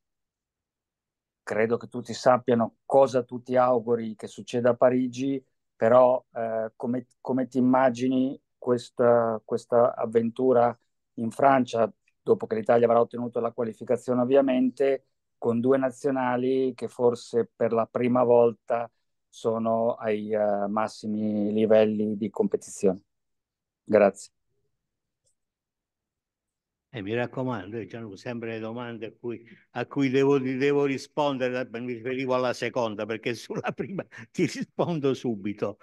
S6: Credo che tutti sappiano cosa tu ti auguri che succeda a Parigi, però eh, come, come, ti immagini questa, questa avventura in Francia, dopo che l'Italia avrà ottenuto la qualificazione ovviamente, con due nazionali che forse per la prima volta sono ai uh, massimi livelli di competizione. Grazie.
S2: E eh, mi raccomando, diciamo sempre le domande a cui, a cui devo, devo, rispondere, eh, mi riferivo alla seconda perché sulla prima ti rispondo subito.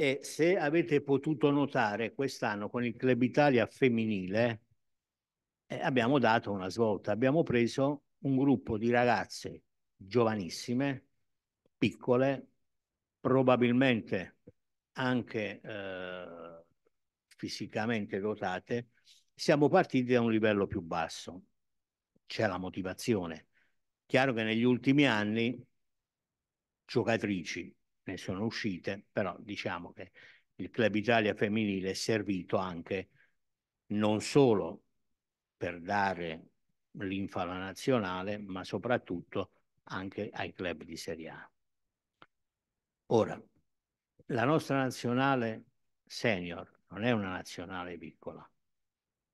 S2: E se avete potuto notare quest'anno con il Club Italia femminile eh, abbiamo dato una svolta, abbiamo preso un gruppo di ragazze giovanissime, piccole, probabilmente anche eh, fisicamente dotate, siamo partiti da un livello più basso. C'è la motivazione. Chiaro che negli ultimi anni giocatrici ne sono uscite, però diciamo che il Club Italia femminile è servito anche non solo per dare l'infa alla nazionale, ma soprattutto anche ai club di Serie A. Ora, la nostra nazionale senior non è una nazionale piccola,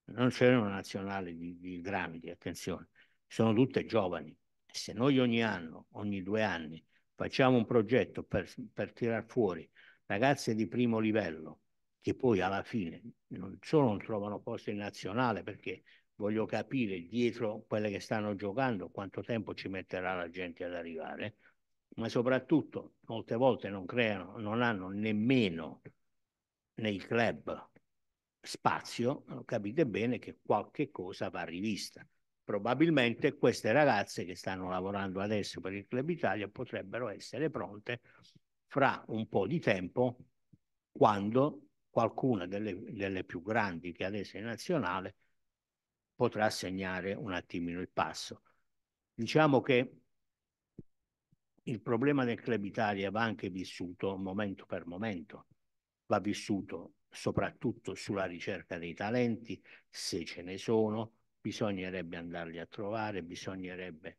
S2: non c'è una nazionale di, di grandi, attenzione, sono tutte giovani. Se noi ogni anno, ogni due anni, facciamo un progetto per, per tirar fuori ragazze di primo livello che poi alla fine non solo non trovano posto in nazionale perché voglio capire dietro quelle che stanno giocando quanto tempo ci metterà la gente ad arrivare, ma soprattutto molte volte non creano, non hanno nemmeno nei club spazio, capite bene che qualche cosa va rivista probabilmente queste ragazze che stanno lavorando adesso per il Club Italia potrebbero essere pronte fra un po' di tempo quando qualcuna delle, delle più grandi che adesso è nazionale potrà segnare un attimino il passo. Diciamo che il problema del Club Italia va anche vissuto momento per momento, va vissuto soprattutto sulla ricerca dei talenti, se ce ne sono, bisognerebbe andarli a trovare, bisognerebbe...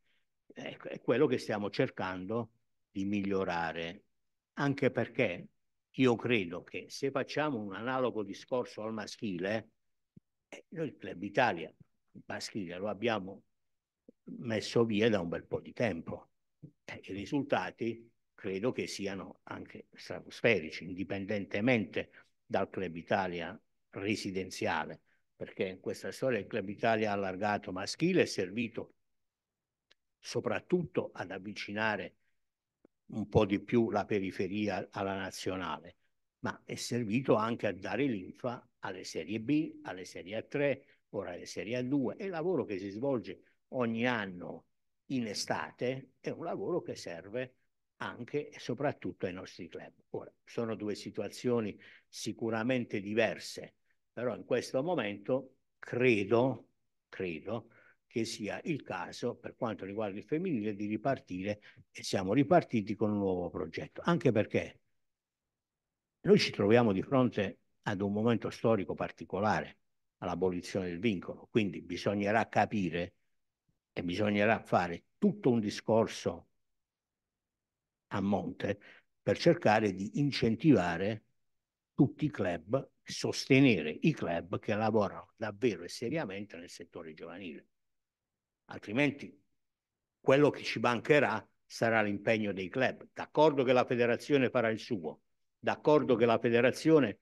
S2: Ecco, è quello che stiamo cercando di migliorare, anche perché io credo che se facciamo un analogo discorso al maschile, eh, noi il Club Italia il maschile lo abbiamo messo via da un bel po' di tempo. Eh, I risultati credo che siano anche stratosferici, indipendentemente dal Club Italia residenziale perché in questa storia il Club Italia allargato maschile è servito soprattutto ad avvicinare un po' di più la periferia alla nazionale, ma è servito anche a dare linfa alle serie B, alle serie A3, ora alle serie A2. E il lavoro che si svolge ogni anno in estate è un lavoro che serve anche e soprattutto ai nostri club. Ora, sono due situazioni sicuramente diverse però in questo momento credo, credo che sia il caso, per quanto riguarda il femminile, di ripartire e siamo ripartiti con un nuovo progetto, anche perché noi ci troviamo di fronte ad un momento storico particolare, all'abolizione del vincolo, quindi bisognerà capire e bisognerà fare tutto un discorso a monte per cercare di incentivare tutti i club, sostenere i club che lavorano davvero e seriamente nel settore giovanile. Altrimenti quello che ci mancherà sarà l'impegno dei club. D'accordo che la federazione farà il suo, d'accordo che la federazione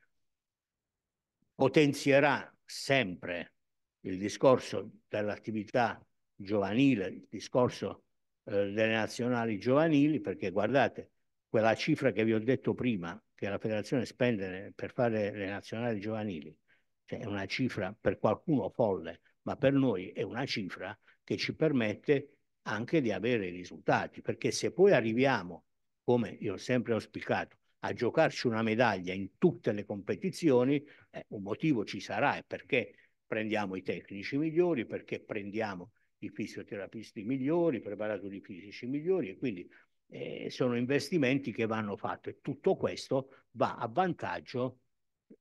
S2: potenzierà sempre il discorso dell'attività giovanile, il discorso eh, delle nazionali giovanili, perché guardate, quella cifra che vi ho detto prima, che la federazione spende per fare le nazionali giovanili, cioè è una cifra per qualcuno folle, ma per noi è una cifra che ci permette anche di avere risultati, perché se poi arriviamo, come io sempre ho auspicato, a giocarci una medaglia in tutte le competizioni, eh, un motivo ci sarà, è perché prendiamo i tecnici migliori, perché prendiamo i fisioterapisti migliori, i preparatori fisici migliori e quindi eh, sono investimenti che vanno fatti e tutto questo va a vantaggio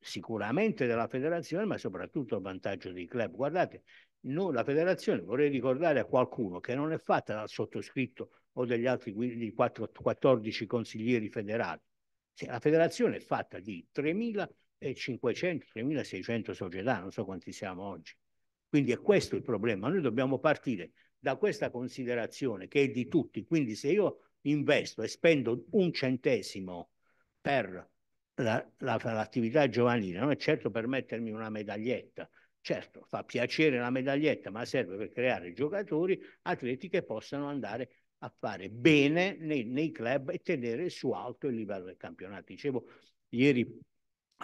S2: sicuramente della federazione ma soprattutto a vantaggio dei club. Guardate, noi, la federazione vorrei ricordare a qualcuno che non è fatta dal sottoscritto o degli altri 4, 14 consiglieri federali. La federazione è fatta di 3.500, 3.600 società, non so quanti siamo oggi. Quindi è questo il problema. Noi dobbiamo partire da questa considerazione che è di tutti. Quindi se io investo e spendo un centesimo per la, la, l'attività giovanile, non è certo per mettermi una medaglietta. Certo, fa piacere la medaglietta, ma serve per creare giocatori, atleti che possano andare a fare bene nei, nei club e tenere su alto il livello del campionato. Dicevo ieri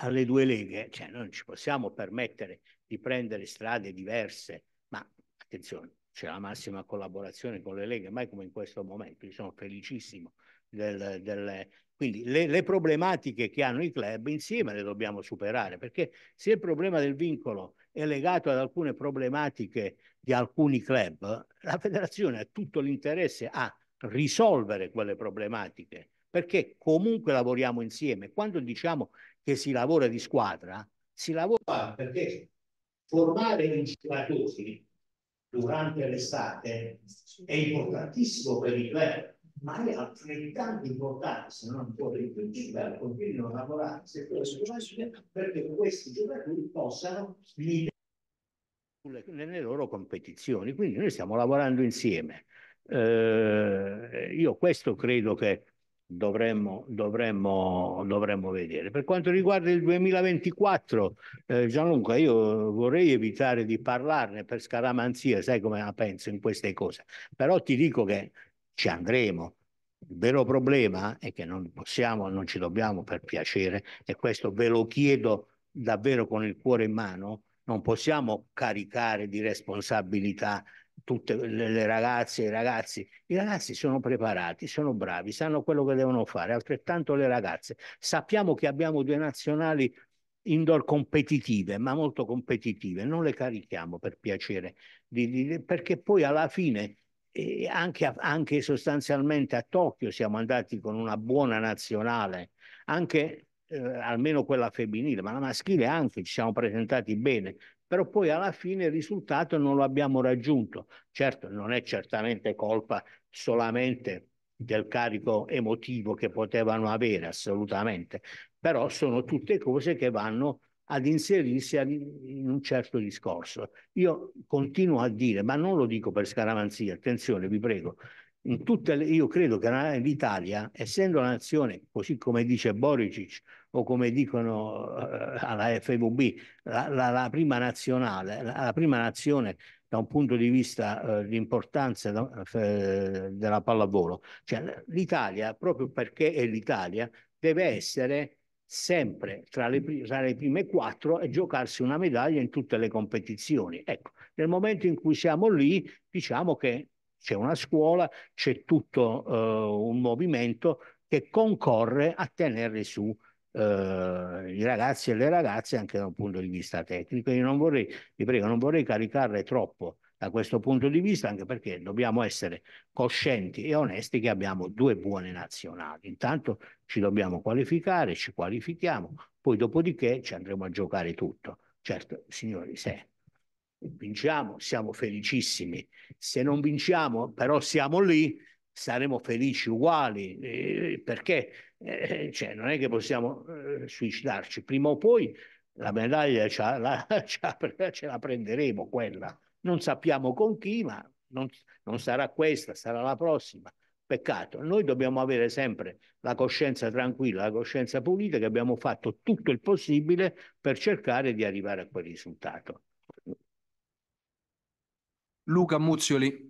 S2: alle due leghe, cioè non ci possiamo permettere di prendere strade diverse, ma attenzione, c'è la massima collaborazione con le leghe, mai come in questo momento, io sono felicissimo. Del, del, quindi le, le, problematiche che hanno i club insieme le dobbiamo superare, perché se il problema del vincolo è legato ad alcune problematiche di alcuni club, la federazione ha tutto l'interesse a risolvere quelle problematiche, perché comunque lavoriamo insieme. Quando diciamo che si lavora di squadra, si lavora ah, perché formare i giocatori durante l'estate è importantissimo per il verbo, ma è altrettanto importante, se non ancora di più, il continuano a lavorare se perché questi giocatori possano liderare nelle loro competizioni. Quindi noi stiamo lavorando insieme. Eh, io questo credo che dovremmo, dovremmo, dovremmo vedere. Per quanto riguarda il 2024, eh, Gianluca, io vorrei evitare di parlarne per scaramanzia, sai come la penso in queste cose, però ti dico che ci andremo. Il vero problema è che non possiamo, non ci dobbiamo per piacere, e questo ve lo chiedo davvero con il cuore in mano, non possiamo caricare di responsabilità tutte le ragazze e i ragazzi. I ragazzi sono preparati, sono bravi, sanno quello che devono fare, altrettanto le ragazze. Sappiamo che abbiamo due nazionali indoor competitive, ma molto competitive, non le carichiamo per piacere, di, di, perché poi alla fine eh, anche, a, anche sostanzialmente a Tokyo siamo andati con una buona nazionale, anche eh, almeno quella femminile, ma la maschile anche ci siamo presentati bene però poi alla fine il risultato non lo abbiamo raggiunto. Certo, non è certamente colpa solamente del carico emotivo che potevano avere, assolutamente, però sono tutte cose che vanno ad inserirsi in un certo discorso. Io continuo a dire, ma non lo dico per scaramanzia, attenzione, vi prego, le, io credo che l'Italia, essendo una nazione, così come dice Boricic, o come dicono eh, alla FVB, la, la, la prima nazionale, la, la, prima nazione da un punto di vista eh, di importanza eh, della pallavolo. Cioè, L'Italia, proprio perché è l'Italia, deve essere sempre tra le, tra le, prime quattro e giocarsi una medaglia in tutte le competizioni. Ecco, nel momento in cui siamo lì, diciamo che c'è una scuola, c'è tutto eh, un movimento che concorre a tenere su eh, i ragazzi e le ragazze anche da un punto di vista tecnico. Io non vorrei, vi prego, non vorrei caricarle troppo da questo punto di vista, anche perché dobbiamo essere coscienti e onesti che abbiamo due buone nazionali. Intanto ci dobbiamo qualificare, ci qualifichiamo, poi dopodiché ci andremo a giocare tutto. Certo, signori, se vinciamo siamo felicissimi, se non vinciamo però siamo lì saremo felici uguali, eh, perché eh, cioè, non è che possiamo eh, suicidarci, prima o poi la medaglia ce la, [LAUGHS] ce la prenderemo quella, non sappiamo con chi, ma non, non sarà questa, sarà la prossima. Peccato, noi dobbiamo avere sempre la coscienza tranquilla, la coscienza pulita che abbiamo fatto tutto il possibile per cercare di arrivare a quel risultato.
S1: Luca Muzzioli,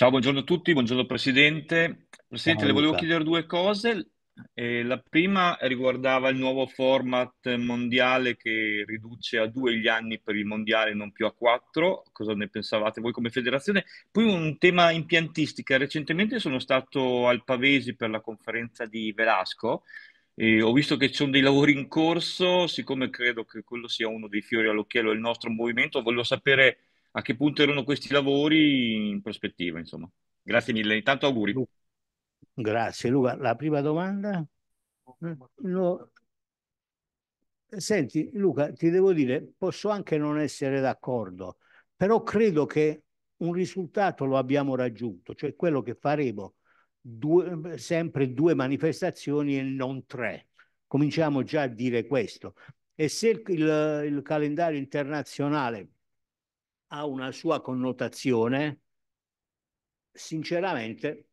S5: Ciao, buongiorno a tutti, buongiorno Presidente. Presidente, Ciao, le volevo chiedere due cose. Eh, la prima riguardava il nuovo format mondiale che riduce a due gli anni per il mondiale, non più a quattro. Cosa ne pensavate voi come federazione? Poi un tema impiantistica. Recentemente sono stato al Pavesi per la conferenza di Velasco e ho visto che ci sono dei lavori in corso, siccome credo che quello sia uno dei fiori all'occhiello del nostro movimento, voglio sapere a che punto erano questi lavori
S2: in prospettiva, insomma. Grazie mille, intanto auguri. Grazie Luca. La prima domanda? Eh, no. Senti Luca, ti devo dire, posso anche non essere d'accordo, però credo che un risultato lo abbiamo raggiunto, cioè quello che faremo due, sempre due manifestazioni e non tre. Cominciamo già a dire questo. E se il, il, il calendario internazionale ha una sua connotazione, sinceramente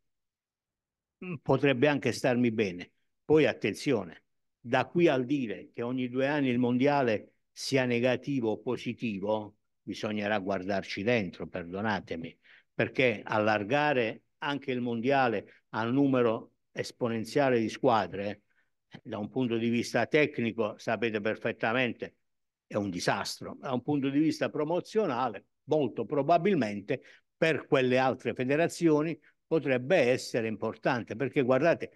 S2: mm, potrebbe anche starmi bene. Poi attenzione, da qui al dire che ogni due anni il mondiale sia negativo o positivo, bisognerà guardarci dentro, perdonatemi, perché allargare anche il mondiale al numero esponenziale di squadre, eh, da un punto di vista tecnico, sapete perfettamente, è un disastro. Da un punto di vista promozionale, molto probabilmente per quelle altre federazioni potrebbe essere importante, perché guardate,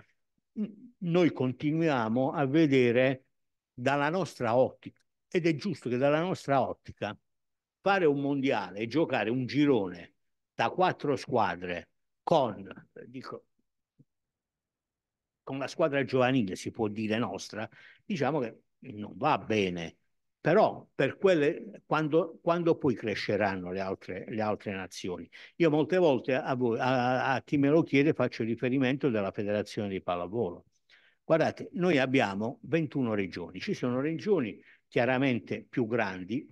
S2: noi continuiamo a vedere dalla nostra ottica, ed è giusto che dalla nostra ottica fare un mondiale e giocare un girone da quattro squadre con, dico, con la squadra giovanile, si può dire nostra, diciamo che non va bene però per quelle, quando, quando poi cresceranno le altre, le altre, nazioni. Io molte volte a, voi, a, a chi me lo chiede faccio riferimento della Federazione di Pallavolo. Guardate, noi abbiamo 21 regioni, ci sono regioni chiaramente più grandi,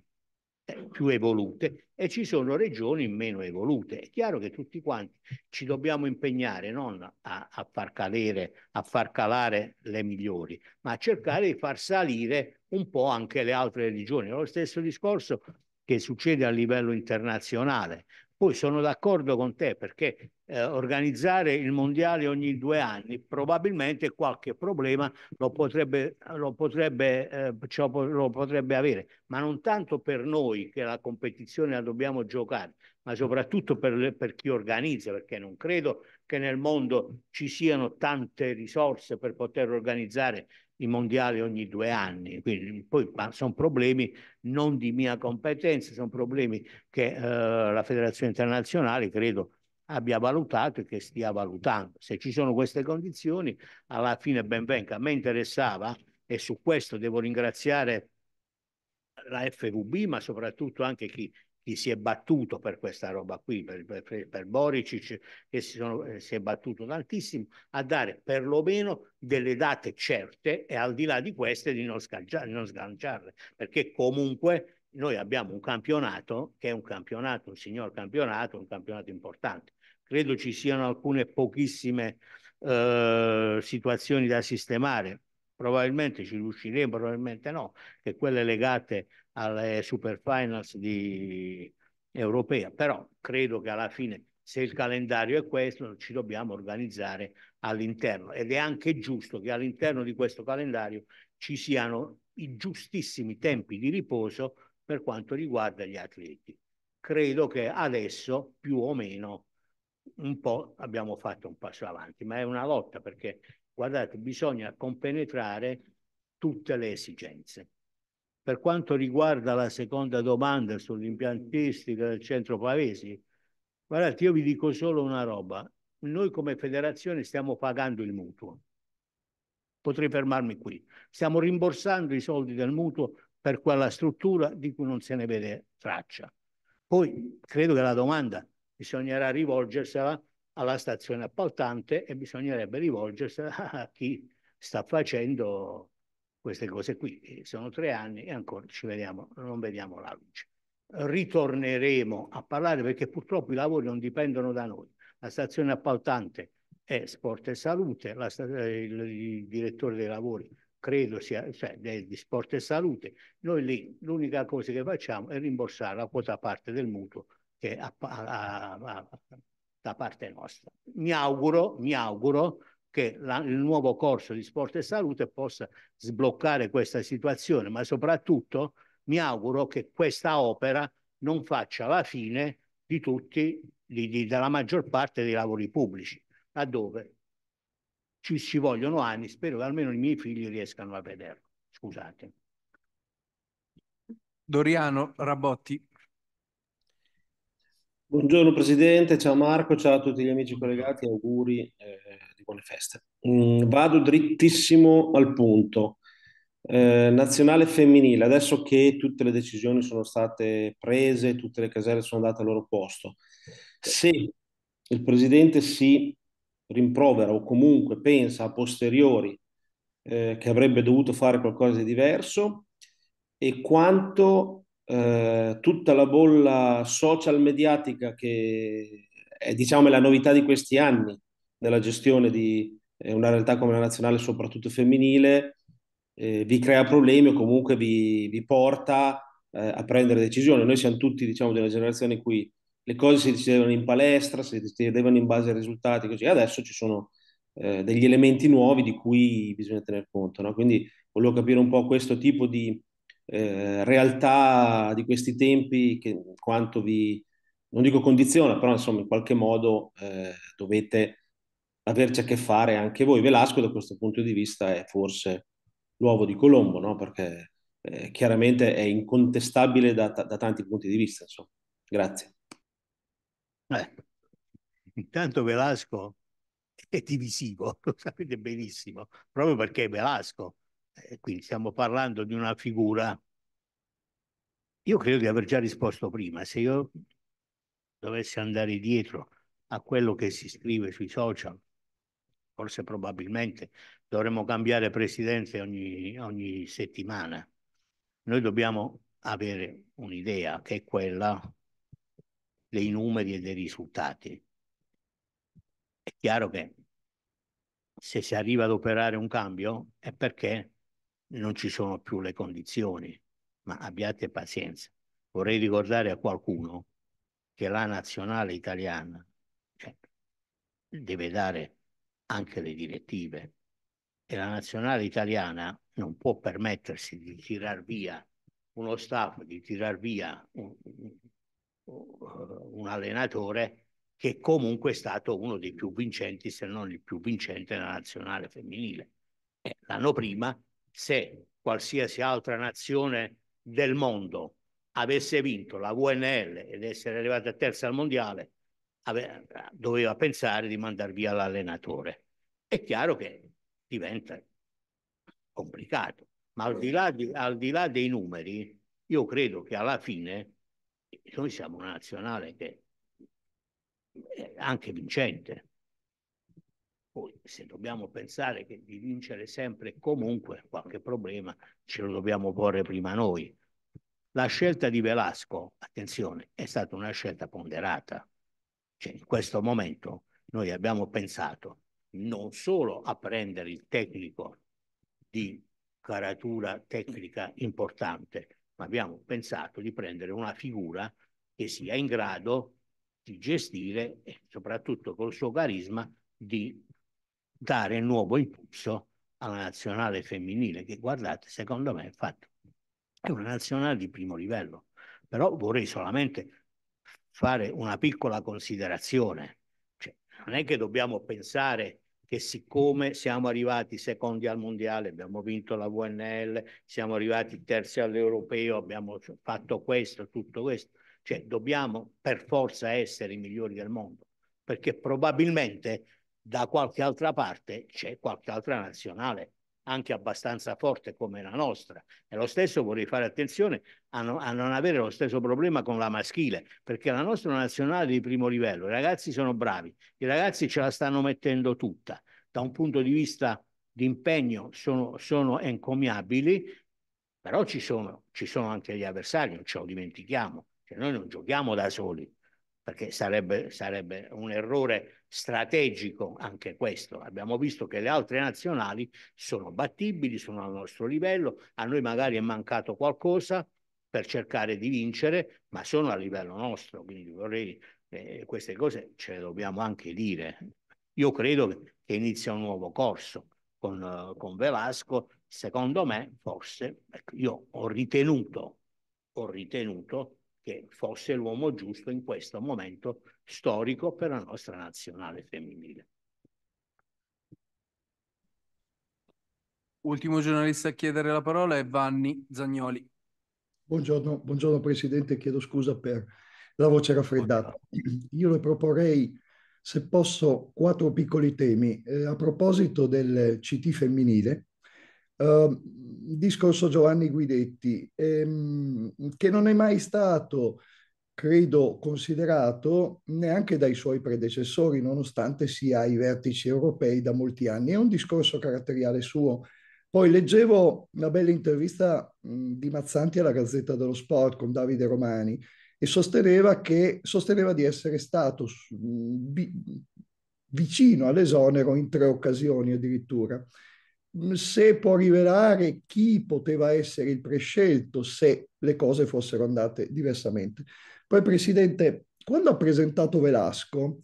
S2: più evolute e ci sono regioni meno evolute. È chiaro che tutti quanti ci dobbiamo impegnare non a, a, far, calere, a far calare le migliori, ma a cercare di far salire un po' anche le altre regioni. È lo stesso discorso che succede a livello internazionale. Poi sono d'accordo con te perché eh, organizzare il mondiale ogni due anni probabilmente qualche problema lo potrebbe, lo potrebbe, eh, lo potrebbe avere, ma non tanto per noi che la competizione la dobbiamo giocare, ma soprattutto per, le, per chi organizza, perché non credo che nel mondo ci siano tante risorse per poter organizzare i mondiali ogni due anni, quindi poi sono problemi non di mia competenza, sono problemi che eh, la Federazione Internazionale credo abbia valutato e che stia valutando. Se ci sono queste condizioni, alla fine ben venga. A me interessava, e su questo devo ringraziare la FVB, ma soprattutto anche chi chi si è battuto per questa roba qui, per, per, per Boricic, che si, sono, eh, si, è battuto tantissimo, a dare perlomeno delle date certe e al di là di queste di non, non sganciarle, perché comunque noi abbiamo un campionato che è un campionato, un signor campionato, un campionato importante. Credo ci siano alcune pochissime eh, situazioni da sistemare, probabilmente ci riusciremo, probabilmente no, che quelle legate alle super finals di europea, però credo che alla fine se il calendario è questo ci dobbiamo organizzare all'interno ed è anche giusto che all'interno di questo calendario ci siano i giustissimi tempi di riposo per quanto riguarda gli atleti. Credo che adesso più o meno un po' abbiamo fatto un passo avanti, ma è una lotta perché Guardate, bisogna compenetrare tutte le esigenze. Per quanto riguarda la seconda domanda sull'impiantistica del centro Pavesi, guardate, io vi dico solo una roba. Noi come federazione stiamo pagando il mutuo. Potrei fermarmi qui. Stiamo rimborsando i soldi del mutuo per quella struttura di cui non se ne vede traccia. Poi credo che la domanda bisognerà rivolgersela alla stazione appaltante e bisognerebbe rivolgersi a chi sta facendo queste cose qui. Sono tre anni e ancora ci vediamo, non vediamo la luce. Ritorneremo a parlare perché purtroppo i lavori non dipendono da noi. La stazione appaltante è Sport e Salute, la, il, il, direttore dei lavori credo sia cioè, di Sport e Salute. Noi lì l'unica cosa che facciamo è rimborsare la quota parte del mutuo che ha, da parte nostra. Mi auguro, mi auguro che la, il nuovo corso di sport e salute possa sbloccare questa situazione, ma soprattutto mi auguro che questa opera non faccia la fine di tutti, di, di, della maggior parte dei lavori pubblici, laddove ci, ci vogliono anni, spero che almeno i miei figli riescano a vederlo. Scusate.
S1: Doriano Rabotti. Buongiorno Presidente,
S7: ciao Marco, ciao a tutti gli amici collegati, auguri eh, di buone feste. Mm, vado drittissimo al punto. Eh, nazionale femminile, adesso che tutte le decisioni sono state prese, tutte le caselle sono andate al loro posto, se il Presidente si rimprovera o comunque pensa a posteriori eh, che avrebbe dovuto fare qualcosa di diverso e quanto eh, tutta la bolla social mediatica che è diciamo, la novità di questi anni nella gestione di eh, una realtà come la nazionale, soprattutto femminile, eh, vi crea problemi o comunque vi, vi porta eh, a prendere decisioni. Noi siamo tutti diciamo, della generazione in cui le cose si decidevano in palestra, si decidevano in base ai risultati, così adesso ci sono eh, degli elementi nuovi di cui bisogna tener conto. No? Quindi volevo capire un po' questo tipo di eh, realtà di questi tempi che quanto vi, non dico condiziona, però insomma in qualche modo eh, dovete averci a che fare anche voi. Velasco da questo punto di vista è forse l'uovo di Colombo, no? perché eh, chiaramente è incontestabile da, da, tanti punti di vista. Insomma. Grazie.
S2: Eh, intanto Velasco è divisivo, [LAUGHS] lo sapete benissimo, proprio perché è Velasco e quindi stiamo parlando di una figura. Io credo di aver già risposto prima. Se io dovessi andare dietro a quello che si scrive sui social, forse probabilmente dovremmo cambiare presidenze ogni, ogni settimana. Noi dobbiamo avere un'idea che è quella dei numeri e dei risultati. È chiaro che se si arriva ad operare un cambio è perché non ci sono più le condizioni, ma abbiate pazienza. Vorrei ricordare a qualcuno che la nazionale italiana cioè, deve dare anche le direttive e la nazionale italiana non può permettersi di tirar via uno staff, di tirar via un, un allenatore che comunque è stato uno dei più vincenti, se non il più vincente nella nazionale femminile. Eh, l'anno prima se qualsiasi altra nazione del mondo avesse vinto la VNL ed essere arrivata terza al mondiale, aveva, doveva pensare di mandare via l'allenatore. È chiaro che diventa complicato, ma al di là, di, al di là dei numeri, io credo che alla fine noi siamo una nazionale che è anche vincente. Poi, se dobbiamo pensare che di vincere sempre e comunque qualche problema ce lo dobbiamo porre prima noi. La scelta di Velasco, attenzione, è stata una scelta ponderata. Cioè, in questo momento noi abbiamo pensato non solo a prendere il tecnico di caratura tecnica importante, ma abbiamo pensato di prendere una figura che sia in grado di gestire e soprattutto col suo carisma di dare nuovo impulso alla nazionale femminile, che guardate, secondo me, infatti, è una nazionale di primo livello. Però vorrei solamente fare una piccola considerazione. Cioè, non è che dobbiamo pensare che siccome siamo arrivati secondi al mondiale, abbiamo vinto la VNL, siamo arrivati terzi all'europeo, abbiamo fatto questo, tutto questo, cioè dobbiamo per forza essere i migliori del mondo, perché probabilmente da qualche altra parte c'è qualche altra nazionale anche abbastanza forte come la nostra. E lo stesso vorrei fare attenzione a, no, a, non avere lo stesso problema con la maschile, perché la nostra nazionale di primo livello, i ragazzi sono bravi, i ragazzi ce la stanno mettendo tutta, da un punto di vista di impegno sono, sono encomiabili, però ci sono, ci sono anche gli avversari, non ce lo dimentichiamo, cioè noi non giochiamo da soli, perché sarebbe, sarebbe un errore strategico anche questo. Abbiamo visto che le altre nazionali sono battibili, sono al nostro livello, a noi magari è mancato qualcosa per cercare di vincere, ma sono a livello nostro, quindi vorrei eh, queste cose ce le dobbiamo anche dire. Io credo che inizia un nuovo corso con, con Velasco, secondo me forse, ecco, io ho ritenuto, ho ritenuto che fosse l'uomo giusto in questo momento storico per la nostra nazionale femminile.
S1: Ultimo giornalista a chiedere la parola è Vanni Zagnoli.
S4: Buongiorno, buongiorno Presidente, chiedo scusa per la voce raffreddata. Io le proporrei, se posso, quattro piccoli temi. Eh, a proposito del CT femminile, eh, discorso Giovanni Guidetti, ehm, che non è mai stato credo considerato neanche dai suoi predecessori, nonostante sia ai vertici europei da molti anni. È un discorso caratteriale suo. Poi leggevo una bella intervista di Mazzanti alla Gazzetta dello Sport con Davide Romani e sosteneva, che, sosteneva di essere stato vicino all'esonero in tre occasioni addirittura. Se può rivelare chi poteva essere il prescelto se le cose fossero andate diversamente. Poi, Presidente, quando ha presentato Velasco,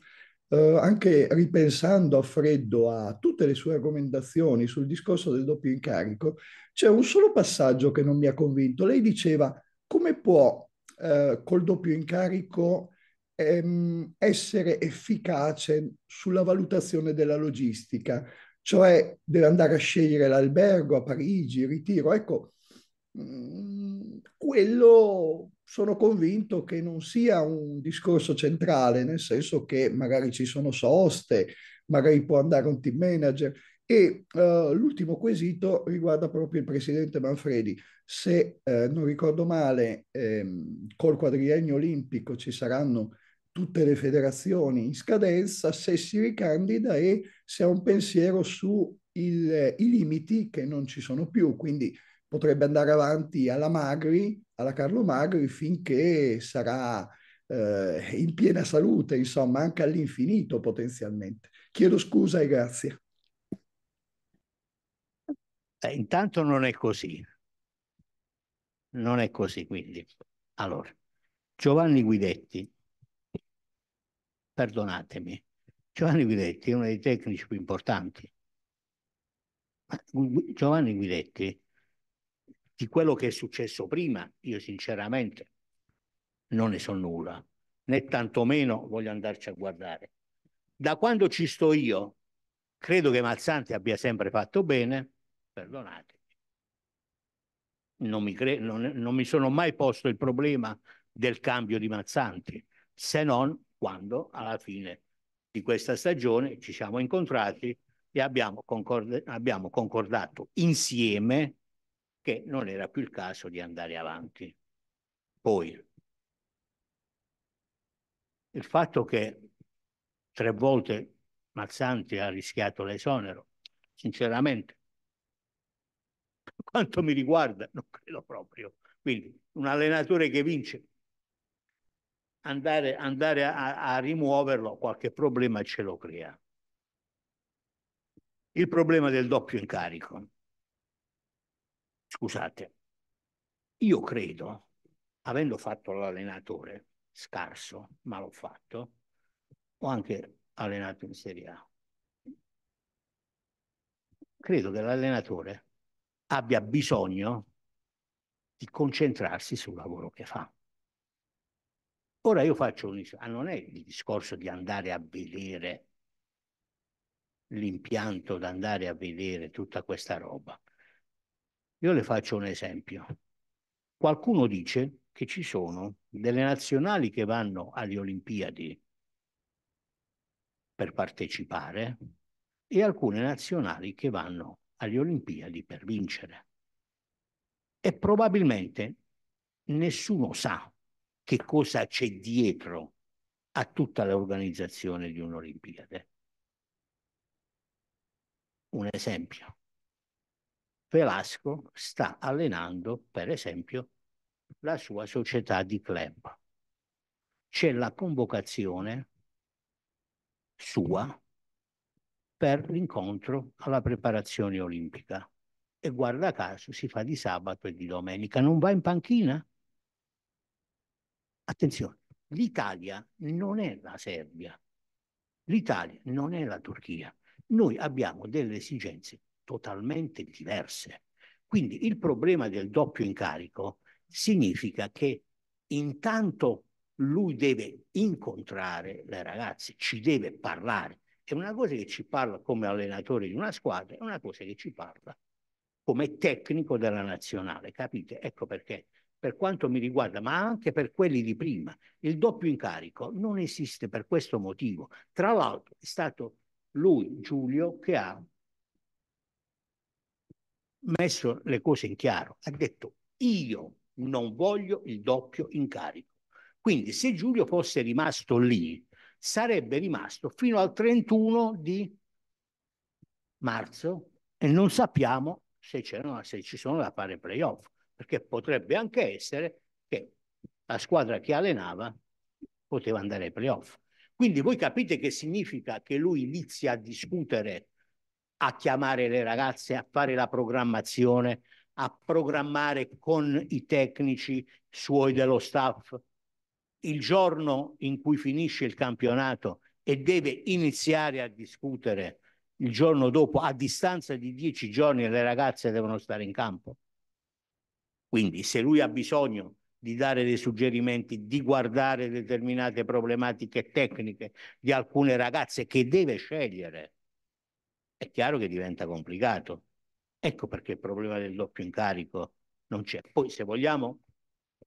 S4: eh, anche ripensando a freddo a tutte le sue argomentazioni sul discorso del doppio incarico, c'è un solo passaggio che non mi ha convinto. Lei diceva come può eh, col doppio incarico ehm, essere efficace sulla valutazione della logistica, cioè deve andare a scegliere l'albergo a Parigi, il ritiro. Ecco, Mm, quello sono convinto che non sia un discorso centrale, nel senso che magari ci sono soste, magari può andare un team manager. E uh, l'ultimo quesito riguarda proprio il presidente Manfredi. Se eh, non ricordo male, ehm, col quadriennio olimpico ci saranno tutte le federazioni in scadenza, se si ricandida e se ha un pensiero sui eh, limiti che non ci sono più. Quindi potrebbe andare avanti alla Magri, alla Carlo Magri, finché sarà eh, in piena salute, insomma, anche all'infinito potenzialmente. Chiedo scusa e grazie.
S2: Eh, intanto non è così. Non è così, quindi. Allora, Giovanni Guidetti, perdonatemi, Giovanni Guidetti è uno dei tecnici più importanti. Giovanni Guidetti di quello che è successo prima, io sinceramente non ne so nulla, né tantomeno voglio andarci a guardare. Da quando ci sto io, credo che Mazzanti abbia sempre fatto bene, perdonatemi. Non mi, cre- non, non mi sono mai posto il problema del cambio di Mazzanti, se non quando alla fine di questa stagione ci siamo incontrati e abbiamo, concord- abbiamo concordato insieme che non era più il caso di andare avanti. Poi, il fatto che tre volte Mazzanti ha rischiato l'esonero, sinceramente, per quanto mi riguarda, non credo proprio. Quindi un allenatore che vince, andare, andare a, a rimuoverlo, qualche problema ce lo crea. Il problema del doppio incarico. Scusate, io credo, avendo fatto l'allenatore, scarso, ma l'ho fatto, ho anche allenato in Serie A. Credo che l'allenatore abbia bisogno di concentrarsi sul lavoro che fa. Ora io faccio un ah, non è il discorso di andare a vedere l'impianto, di andare a vedere tutta questa roba. Io le faccio un esempio. Qualcuno dice che ci sono delle nazionali che vanno alle Olimpiadi per partecipare e alcune nazionali che vanno alle Olimpiadi per vincere. E probabilmente nessuno sa che cosa c'è dietro a tutta l'organizzazione di un'Olimpiade. Un esempio. Velasco sta allenando, per esempio, la sua società di club. C'è la convocazione sua per l'incontro alla preparazione olimpica e guarda caso si fa di sabato e di domenica, non va in panchina? Attenzione, l'Italia non è la Serbia, l'Italia non è la Turchia, noi abbiamo delle esigenze totalmente diverse. Quindi il problema del doppio incarico significa che intanto lui deve incontrare le ragazze, ci deve parlare. È una cosa che ci parla come allenatore di una squadra, è una cosa che ci parla come tecnico della nazionale, capite? Ecco perché, per quanto mi riguarda, ma anche per quelli di prima, il doppio incarico non esiste per questo motivo. Tra l'altro è stato lui, Giulio, che ha messo le cose in chiaro, ha detto io non voglio il doppio incarico. Quindi se Giulio fosse rimasto lì, sarebbe rimasto fino al 31 di marzo e non sappiamo se, se ci sono da fare playoff, perché potrebbe anche essere che la squadra che allenava poteva andare ai playoff. Quindi voi capite che significa che lui inizia a discutere a chiamare le ragazze a fare la programmazione, a programmare con i tecnici suoi dello staff. Il giorno in cui finisce il campionato e deve iniziare a discutere il giorno dopo, a distanza di dieci giorni, le ragazze devono stare in campo. Quindi se lui ha bisogno di dare dei suggerimenti, di guardare determinate problematiche tecniche di alcune ragazze che deve scegliere, è chiaro che diventa complicato. Ecco perché il problema del doppio incarico non c'è. Poi se vogliamo,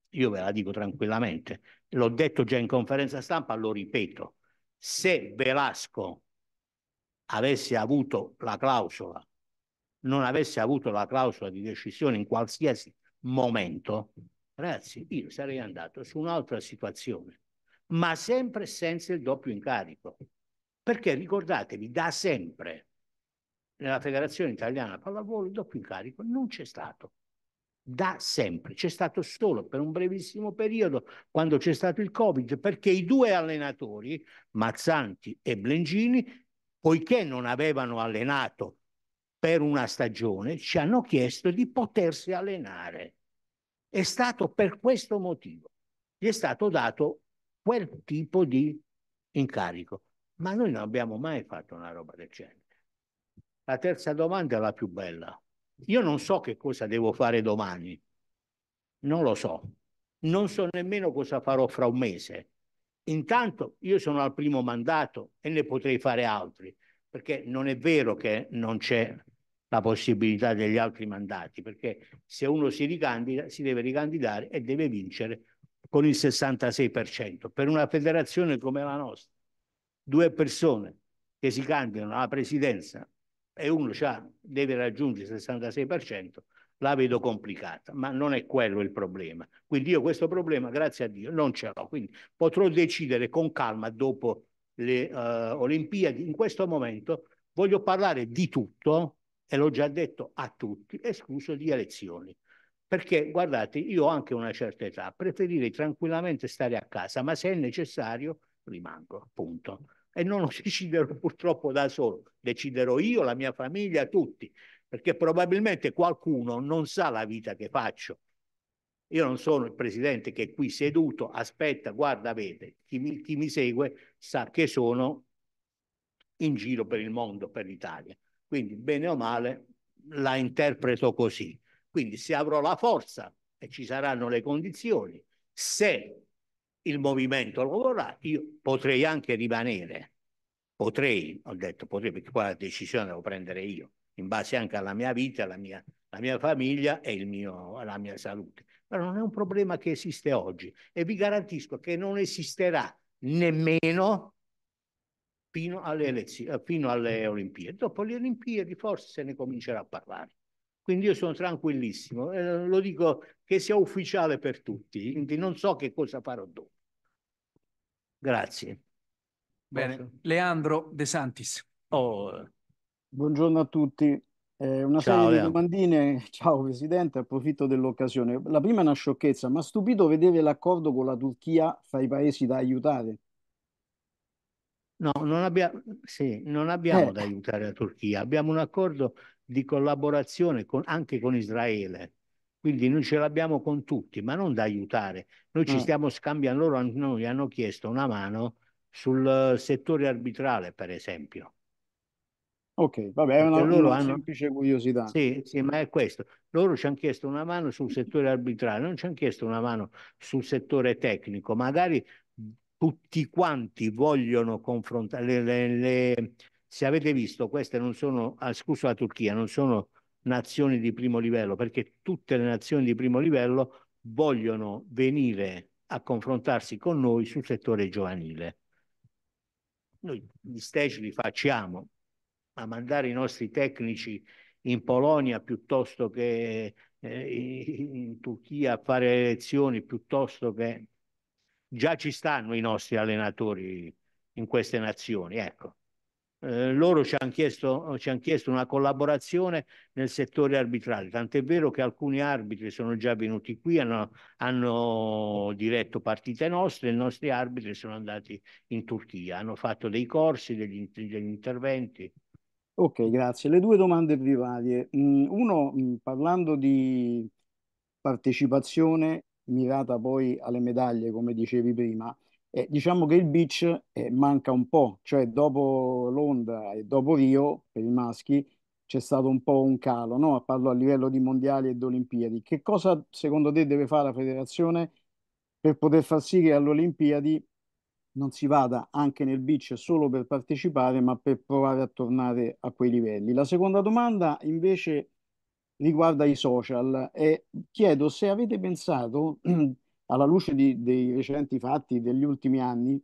S2: io ve la dico tranquillamente, l'ho detto già in conferenza stampa, lo ripeto, se Velasco avesse avuto la clausola, non avesse avuto la clausola di decisione in qualsiasi momento, ragazzi, io sarei andato su un'altra situazione, ma sempre senza il doppio incarico. Perché ricordatevi, da sempre nella Federazione Italiana Pallavolo il doppio incarico non c'è stato da sempre, c'è stato solo per un brevissimo periodo quando c'è stato il Covid, perché i due allenatori, Mazzanti e Blengini, poiché non avevano allenato per una stagione, ci hanno chiesto di potersi allenare. È stato per questo motivo. Gli è stato dato quel tipo di incarico, ma noi non abbiamo mai fatto una roba del genere. La terza domanda è la più bella. Io non so che cosa devo fare domani, non lo so, non so nemmeno cosa farò fra un mese. Intanto io sono al primo mandato e ne potrei fare altri, perché non è vero che non c'è la possibilità degli altri mandati, perché se uno si ricandida si deve ricandidare e deve vincere con il 66%. Per una federazione come la nostra, due persone che si candidano alla presidenza e uno deve raggiungere il 66%, la vedo complicata, ma non è quello il problema. Quindi io questo problema, grazie a Dio, non ce l'ho. Quindi potrò decidere con calma dopo le uh, Olimpiadi. In questo momento voglio parlare di tutto, e l'ho già detto a tutti, escluso di elezioni. Perché guardate, io ho anche una certa età, preferirei tranquillamente stare a casa, ma se è necessario rimango, appunto e non [LAUGHS] lo deciderò purtroppo da solo, deciderò io, la mia famiglia, tutti, perché probabilmente qualcuno non sa la vita che faccio. Io non sono il presidente che è qui seduto, aspetta, guarda, vede, chi mi, chi mi segue sa che sono in giro per il mondo, per l'Italia. Quindi, bene o male, la interpreto così. Quindi, se avrò la forza e ci saranno le condizioni, se il movimento lo vorrà, io potrei anche rimanere, potrei, ho detto potrei perché qua la decisione devo prendere io, in base anche alla mia vita, alla mia, alla mia famiglia e mio, alla mia salute. Però non è un problema che esiste oggi e vi garantisco che non esisterà nemmeno fino alle, elezioni, eh, fino alle Olimpiadi. Dopo le Olimpiadi forse se ne comincerà a parlare. Quindi io sono tranquillissimo, eh, lo dico che sia ufficiale per tutti, quindi non so che cosa farò dopo. Grazie. Bene, Posso?
S8: Leandro De Santis. Oh. Buongiorno a tutti. Eh, una Ciao, serie di domandine. [LAUGHS] Ciao Presidente, approfitto dell'occasione. La prima è una sciocchezza, ma stupito vedere l'accordo con la Turchia fra i paesi da aiutare.
S2: No, non, abbia... sì, non abbiamo eh. da aiutare la Turchia, abbiamo un accordo di collaborazione con, anche con Israele. Quindi noi ce l'abbiamo con tutti, ma non da aiutare. Noi ci mm. stiamo scambiando, loro noi hanno chiesto una mano sul settore arbitrale, per esempio. Ok, vabbè, è una, una hanno... semplice curiosità. Sì, sì, ma è questo. Loro ci hanno chiesto una mano sul settore arbitrale, non ci hanno chiesto una mano sul settore tecnico. Magari tutti quanti vogliono confrontare le, le, le se avete visto, queste non sono, ah, scuso la Turchia, non sono nazioni di primo livello, perché tutte le nazioni di primo livello vogliono venire a confrontarsi con noi sul settore giovanile. Noi gli stage li facciamo, ma mandare i nostri tecnici in Polonia piuttosto che eh, in Turchia a fare lezioni, piuttosto che... Già ci stanno i nostri allenatori in queste nazioni, ecco eh, loro ci hanno, chiesto, oh, ci hanno chiesto una collaborazione nel settore arbitrale, tant'è vero che alcuni arbitri sono già venuti qui, hanno, hanno diretto partite nostre, i nostri arbitri sono andati in Turchia, hanno fatto dei corsi, degli, degli interventi.
S8: Ok, grazie. Le due domande private. Mm, uno, mm, parlando di partecipazione mirata poi alle medaglie, come dicevi prima, eh, diciamo che il beach eh, manca un po', cioè dopo Londra e dopo Rio, per i maschi, c'è stato un po' un calo, no? parlo a livello di mondiali ed olimpiadi. Che cosa secondo te deve fare la federazione per poter far sì che alle Olimpiadi non si vada anche nel beach solo per partecipare, ma per provare a tornare a quei livelli? La seconda domanda invece riguarda i social e chiedo se avete pensato [CLEARS THROAT] alla luce di, dei recenti fatti degli ultimi anni,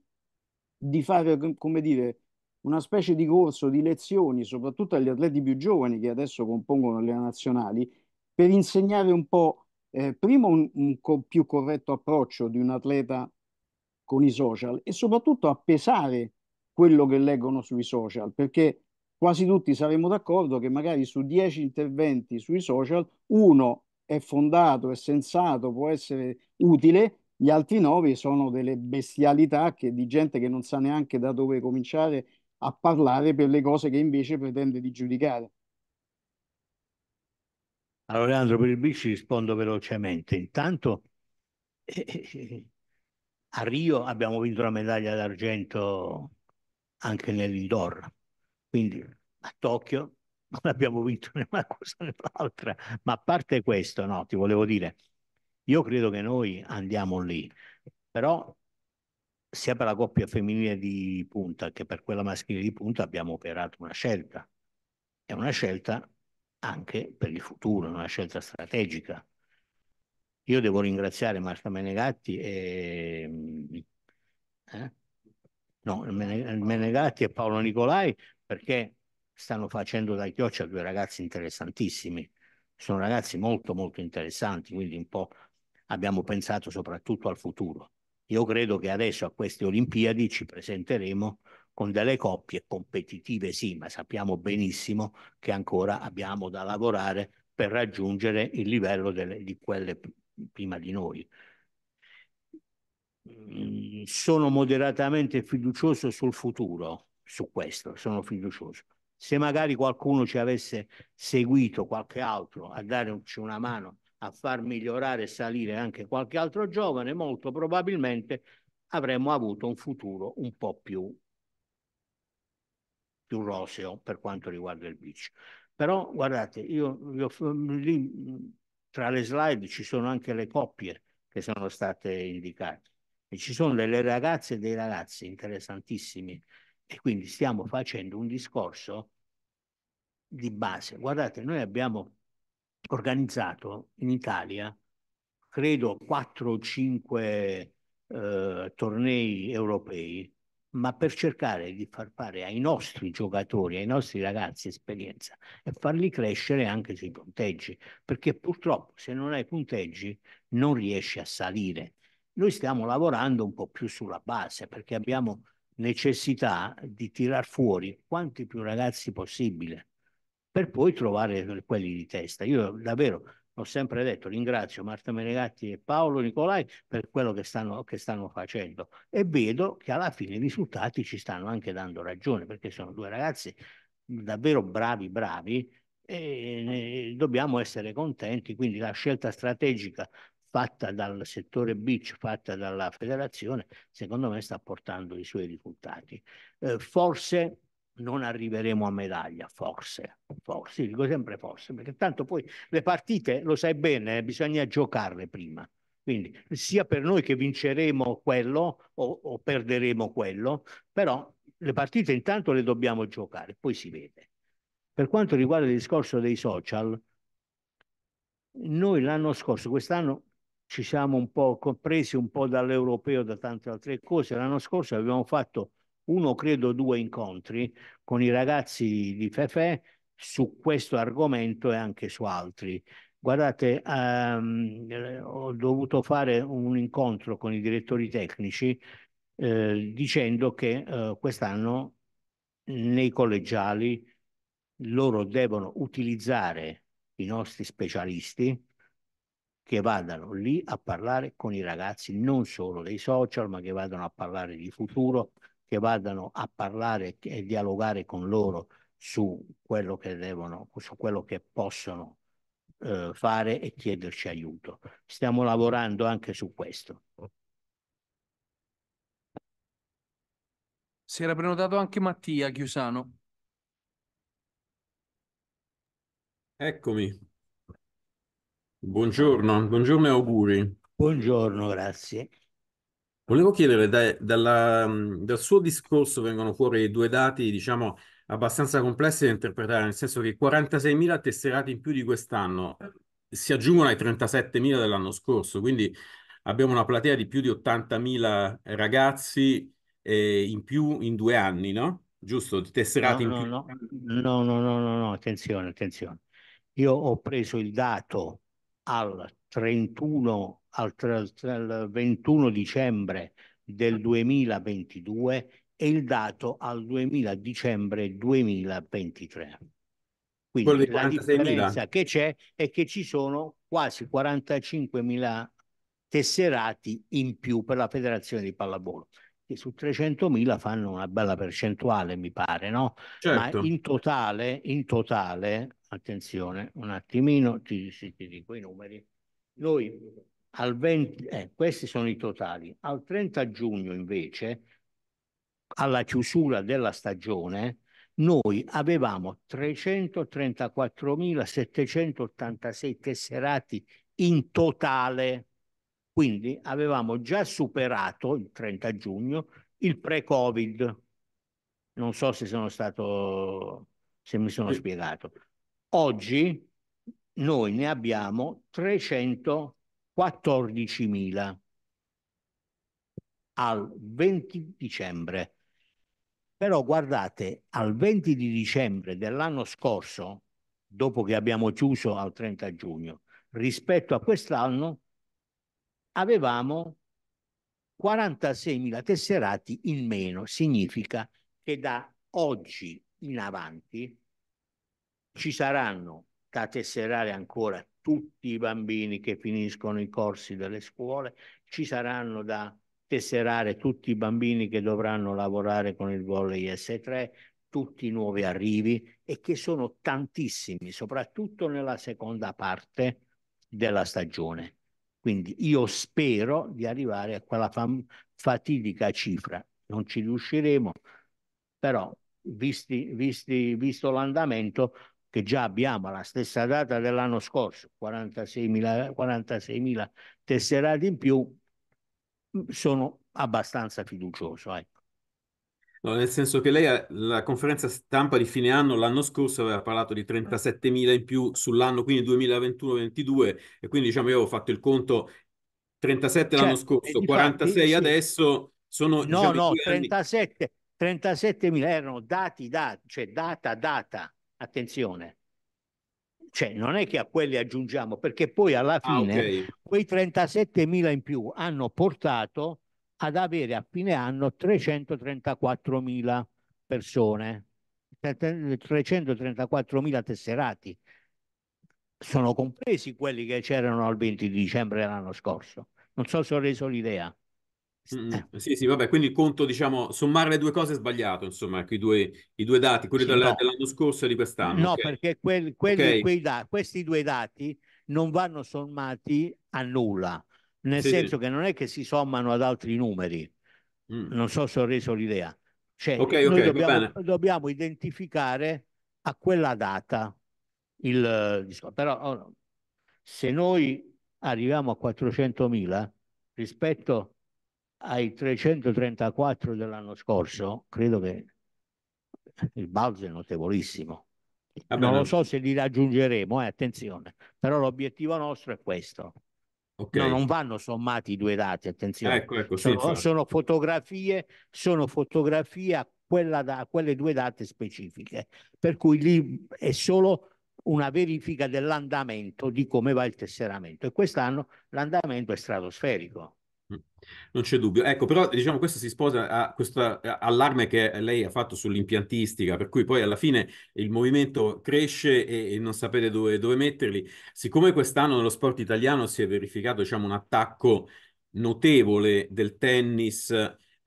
S8: di fare, come dire, una specie di corso di lezioni, soprattutto agli atleti più giovani che adesso compongono le nazionali, per insegnare un po', eh, prima un, un co- più corretto approccio di un atleta con i social e soprattutto a pesare quello che leggono sui social, perché quasi tutti saremo d'accordo che magari su dieci interventi sui social uno è fondato, è sensato, può essere utile, gli altri nove sono delle bestialità che, di gente che non sa neanche da dove cominciare a parlare per le cose che invece pretende di giudicare.
S2: Allora Leandro, per il bici rispondo velocemente. Intanto eh, eh, eh, a Rio abbiamo vinto la medaglia d'argento anche nell'indoor, quindi a Tokyo non abbiamo vinto né una cosa né l'altra, ma a parte questo, no, ti volevo dire, io credo che noi andiamo lì, però sia per la coppia femminile di punta che per quella maschile di punta abbiamo operato una scelta, è una scelta anche per il futuro, una scelta strategica. Io devo ringraziare Marta Menegatti e... Eh? No, Menegatti e Paolo Nicolai perché stanno facendo da Chioccia due ragazzi interessantissimi. Sono ragazzi molto molto interessanti, quindi un po' abbiamo pensato soprattutto al futuro. Io credo che adesso a queste Olimpiadi ci presenteremo con delle coppie competitive, sì, ma sappiamo benissimo che ancora abbiamo da lavorare per raggiungere il livello delle, di quelle prima di noi. Mm, sono moderatamente fiducioso sul futuro, su questo sono fiducioso. Se magari qualcuno ci avesse seguito, qualche altro, a darci una mano a far migliorare e salire anche qualche altro giovane, molto probabilmente avremmo avuto un futuro un po' più, più roseo per quanto riguarda il bici. Però guardate, io, io lì, tra le slide ci sono anche le coppie che sono state indicate e ci sono delle ragazze e dei ragazzi interessantissimi e quindi stiamo facendo un discorso di base. Guardate, noi abbiamo organizzato in Italia, credo, 4 o 5 eh, tornei europei, ma per cercare di far fare ai nostri giocatori, ai nostri ragazzi esperienza e farli crescere anche sui punteggi, perché purtroppo se non hai punteggi non riesci a salire. Noi stiamo lavorando un po' più sulla base perché abbiamo necessità di tirar fuori quanti più ragazzi possibile per poi trovare quelli di testa. Io davvero ho sempre detto ringrazio Marta Menegatti e Paolo Nicolai per quello che stanno, che stanno, facendo e vedo che alla fine i risultati ci stanno anche dando ragione perché sono due ragazzi davvero bravi bravi e dobbiamo essere contenti quindi la scelta strategica fatta dal settore beach, fatta dalla federazione, secondo me sta portando i suoi risultati. Eh, forse non arriveremo a medaglia, forse, forse, dico sempre forse, perché tanto poi le partite, lo sai bene, eh, bisogna giocarle prima. Quindi sia per noi che vinceremo quello o, o perderemo quello, però le partite intanto le dobbiamo giocare, poi si vede. Per quanto riguarda il discorso dei social, noi l'anno scorso, quest'anno ci siamo un po' compresi un po' dall'europeo da tante altre cose. L'anno scorso abbiamo fatto uno, credo due incontri con i ragazzi di Fefe su questo argomento e anche su altri. Guardate, ehm, ho dovuto fare un incontro con i direttori tecnici eh, dicendo che eh, quest'anno nei collegiali loro devono utilizzare i nostri specialisti che vadano lì a parlare con i ragazzi, non solo dei social, ma che vadano a parlare di futuro, che vadano a parlare e dialogare con loro su quello che devono, su quello che possono eh, fare e chiederci aiuto. Stiamo lavorando anche su questo.
S1: Si era prenotato anche Mattia Chiusano.
S5: Eccomi. Buongiorno, buongiorno e auguri. Buongiorno, grazie. Volevo chiedere, dai- dalla- dal suo discorso vengono fuori due dati, diciamo, abbastanza complessi da interpretare, nel senso che 46.000 tesserati in più di quest'anno si aggiungono ai 37.000 dell'anno scorso, quindi abbiamo una platea di più di 80.000 ragazzi eh, in più in due anni, no? Giusto? Di No, tesserati in no, più. no,
S2: no, no, no, no, no, attenzione, attenzione. Io ho preso il dato al 31, al, 21 dicembre del 2022 e il dato al 2000 dicembre 2023. Quindi la differenza che c'è è che ci sono quasi 45.000 tesserati in più per la federazione di pallavolo, che su 300.000 fanno una bella percentuale, mi pare, no? Certo. Ma in totale, in totale attenzione un attimino, ti, ti dico i numeri, noi al 20, eh, questi sono i totali, al 30 giugno invece, alla chiusura della stagione, noi avevamo 334.786 tesserati in totale, quindi avevamo già superato il 30 giugno il pre-Covid. Non so se sono stato se mi sono spiegato. Oggi noi ne abbiamo 314.000 al 20 dicembre. Però guardate, al 20 di dicembre dell'anno scorso, dopo che abbiamo chiuso al 30 giugno, rispetto a quest'anno avevamo 46.000 tesserati in meno. Significa che da oggi in avanti ci saranno da tesserare ancora tutti i bambini che finiscono i corsi delle scuole, ci saranno da tesserare tutti i bambini che dovranno lavorare con il volley S3, tutti i nuovi arrivi e che sono tantissimi, soprattutto nella seconda parte della stagione. Quindi io spero di arrivare a quella fatidica cifra. Non ci riusciremo, però visti, visti, visto l'andamento che già abbiamo alla stessa data dell'anno scorso, 46 mila tesserati in più, mm, sono abbastanza fiducioso. Ecco.
S5: No, nel senso che lei, alla conferenza stampa di fine anno, l'anno scorso aveva parlato di 37 mila in più sull'anno, quindi 2021-22, e quindi diciamo io ho fatto il conto 37 l'anno cioè, scorso, 46 sì. adesso, sono... No, diciamo, no,
S2: 37, 37.000 erano dati, dati, cioè data, data, Attenzione, cioè non è che a quelli aggiungiamo, perché poi alla ah, fine ah, okay. quei 37.000 in più hanno portato ad avere a fine anno 334 mila persone, 334 mila tesserati. Sono compresi quelli che c'erano al 20 dicembre dell'anno scorso. Non so se ho reso l'idea.
S5: Mm, eh. Sì, sì, vabbè, quindi il conto, diciamo, sommare le due cose è sbagliato, insomma, ecco, i, due, i due dati, quelli sì, della, no. dell'anno scorso e di quest'anno. No, okay.
S2: perché quel, quelli, okay. da, questi due dati non vanno sommati a nulla, nel sì, senso sì. che non è che si sommano ad altri numeri. Mm. Non so se ho reso l'idea. Cioè, okay, noi dobbiamo, dobbiamo, identificare a quella data il Però oh se noi arriviamo a 400.000 rispetto ai 334 dell'anno scorso, credo che il balzo è notevolissimo. Ah, non lo so se li raggiungeremo, eh, attenzione, però l'obiettivo nostro è questo. Okay. No, non vanno sommati i due dati, attenzione. Ecco, ecco, sono, sì, sono, fotografie, sono fotografie a, quella da, a quelle due date specifiche, per cui lì è solo una verifica dell'andamento di come va il tesseramento e quest'anno l'andamento è stratosferico.
S5: Non c'è dubbio. Ecco, però diciamo questo si sposa a questo allarme che lei ha fatto sull'impiantistica, per cui poi alla fine il movimento cresce e, e non sapete dove, dove, metterli. Siccome quest'anno nello sport italiano si è verificato diciamo, un attacco notevole del tennis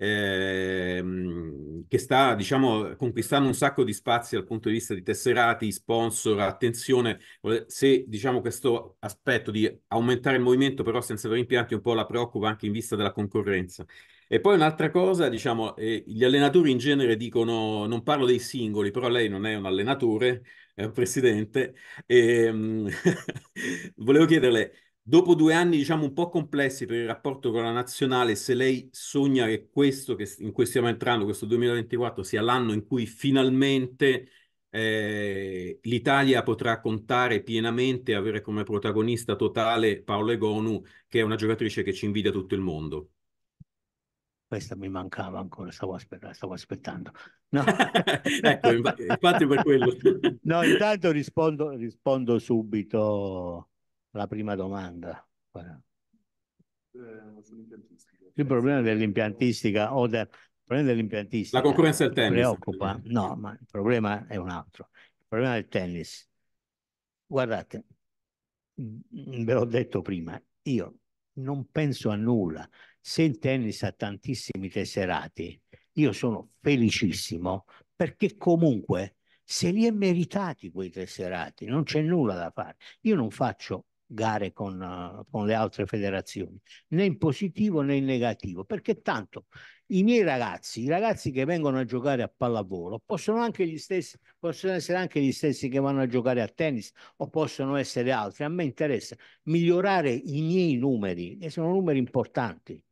S5: Ehm, che sta diciamo, conquistando un sacco di spazi dal punto di vista di tesserati, sponsor, attenzione, se diciamo, questo aspetto di aumentare il movimento però senza impianti un po' la preoccupa anche in vista della concorrenza. E poi un'altra cosa, diciamo, eh, gli allenatori in genere dicono, non parlo dei singoli, però lei non è un allenatore, è un presidente, e, ehm, [LAUGHS] volevo chiederle dopo due anni, diciamo, un po' complessi per il rapporto con la nazionale, se lei sogna che questo, che in cui stiamo entrando, questo 2024, sia l'anno in cui finalmente eh, l'Italia potrà contare pienamente e avere come protagonista totale Paolo Egonu, che è una giocatrice che ci invidia tutto il mondo.
S2: Questa mi mancava ancora, stavo, aspettando. Stavo aspettando. No. [LAUGHS] ecco,
S4: infatti per quello. [LAUGHS] no,
S2: intanto rispondo, rispondo subito la prima domanda. Eh, il problema dell'impiantistica o del problema dell'impiantistica. La concorrenza del tennis. Preoccupa. No, ma il problema è un altro. Il problema del tennis. Guardate, mm, ve l'ho detto prima, io non penso a nulla. Se il tennis ha tantissimi tesserati, io sono felicissimo perché comunque se li è meritati quei tesserati, non c'è nulla da fare. Io non faccio gare con, eh, con le altre federazioni, né in positivo né in negativo, perché tanto i miei ragazzi, i ragazzi che vengono a giocare a pallavolo, possono, anche gli stessi, possono essere anche gli stessi che vanno a giocare a tennis o possono essere altri. A me interessa migliorare i miei numeri e sono numeri importanti.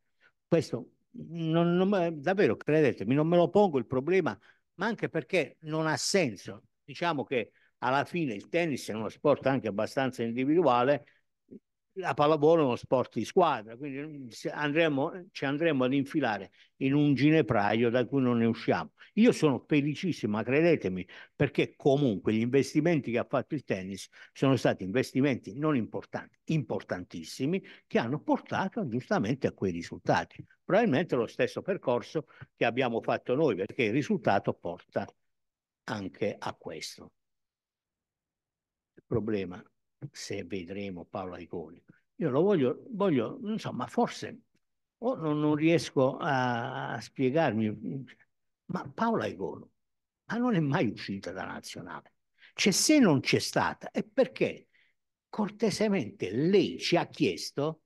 S2: Questo non, non, davvero, credetemi, non me lo pongo il problema, ma anche perché non ha senso. Diciamo che alla fine il tennis è uno sport anche abbastanza individuale, la pallavolo è uno sport di squadra, quindi mm, andremo, ci andremo ad infilare in un ginepraio da cui non ne usciamo. Io sono felicissimo, credetemi, perché comunque gli investimenti che ha fatto il tennis sono stati investimenti non importanti, importantissimi, che hanno portato giustamente a quei risultati. Probabilmente lo stesso percorso che abbiamo fatto noi, perché il risultato porta anche a questo. Il problema, se vedremo Paolo Aiconi, io lo voglio, voglio non so, ma forse o non, non riesco a, a, spiegarmi, ma Paolo Aiconi, ma non è mai uscita da nazionale. Cioè se non c'è stata è perché cortesemente lei ci ha chiesto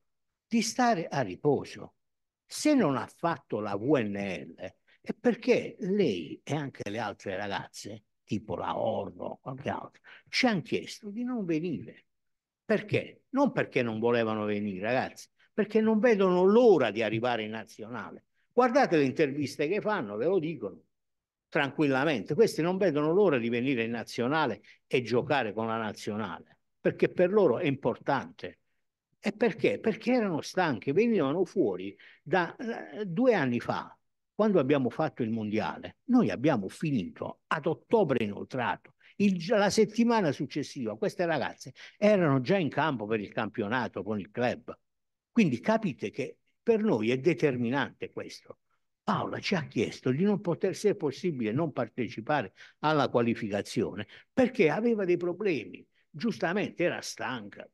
S2: di stare a riposo. Se non ha fatto la VNL è perché lei e anche le altre ragazze tipo la Orno, qualche altro, ci hanno chiesto di non venire. Perché? Non perché non volevano venire, ragazzi, perché non vedono l'ora di arrivare in nazionale. Guardate le interviste che fanno, ve lo dicono tranquillamente. Questi non vedono l'ora di venire in nazionale e giocare con la nazionale, perché per loro è importante. E perché? Perché erano stanchi, venivano fuori da eh, due anni fa quando abbiamo fatto il mondiale, noi abbiamo finito ad ottobre inoltrato, il, la settimana successiva queste ragazze erano già in campo per il campionato con il club. Quindi capite che per noi è determinante questo. Paola ci ha chiesto di non poter, se possibile, non partecipare alla qualificazione perché aveva dei problemi, giustamente era stanca,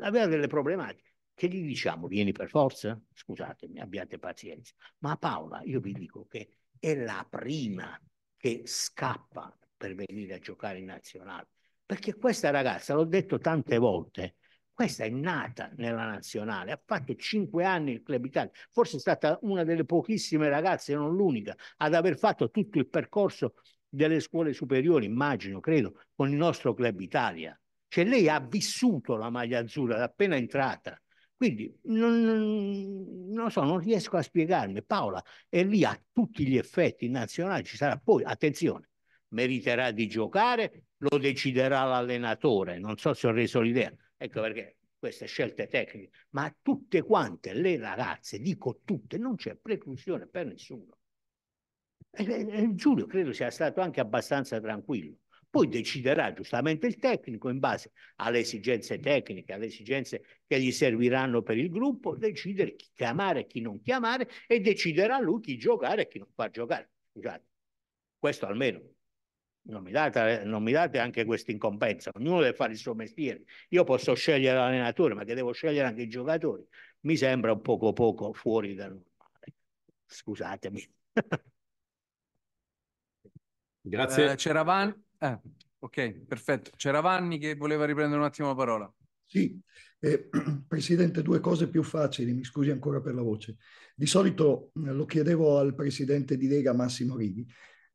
S2: aveva delle problematiche. Che gli diciamo? Vieni per forza? Scusatemi, abbiate pazienza. Ma Paola, io vi dico che è la prima che scappa per venire a giocare in nazionale. Perché questa ragazza, l'ho detto tante volte, questa è nata nella nazionale, ha fatto cinque anni il Club Italia, forse è stata una delle pochissime ragazze, non l'unica, ad aver fatto tutto il percorso delle scuole superiori, immagino, credo, con il nostro Club Italia. Cioè lei ha vissuto la maglia azzurra appena entrata quindi
S4: non,
S2: non, so, non riesco a spiegarmi. Paola è lì a tutti gli effetti in nazionale, ci sarà poi, attenzione, meriterà di giocare, lo deciderà l'allenatore, non so se ho reso l'idea, ecco perché queste scelte tecniche, ma tutte quante le ragazze, dico tutte, non c'è preclusione per nessuno. E, e, Giulio credo sia stato anche abbastanza tranquillo. Poi deciderà giustamente il tecnico in base alle esigenze tecniche, alle esigenze che gli serviranno per il gruppo, decidere chi chiamare e chi non chiamare e deciderà lui chi giocare e chi non far giocare. Scusate, questo almeno. Non mi, date, non mi date anche questa incompensa, ognuno deve fare il suo mestiere. Io posso scegliere l'allenatore, ma che devo scegliere anche i giocatori. Mi sembra un poco poco fuori dal normale. Scusatemi. [LAUGHS]
S1: Grazie. Eh, C'era Van, Ah, ok, perfetto. C'era Vanni che voleva riprendere un attimo la parola.
S4: Sì, eh, [CLEARS THROAT] Presidente, due cose più facili, mi scusi ancora per la voce. Di solito eh, lo chiedevo al Presidente di Lega Massimo Righi.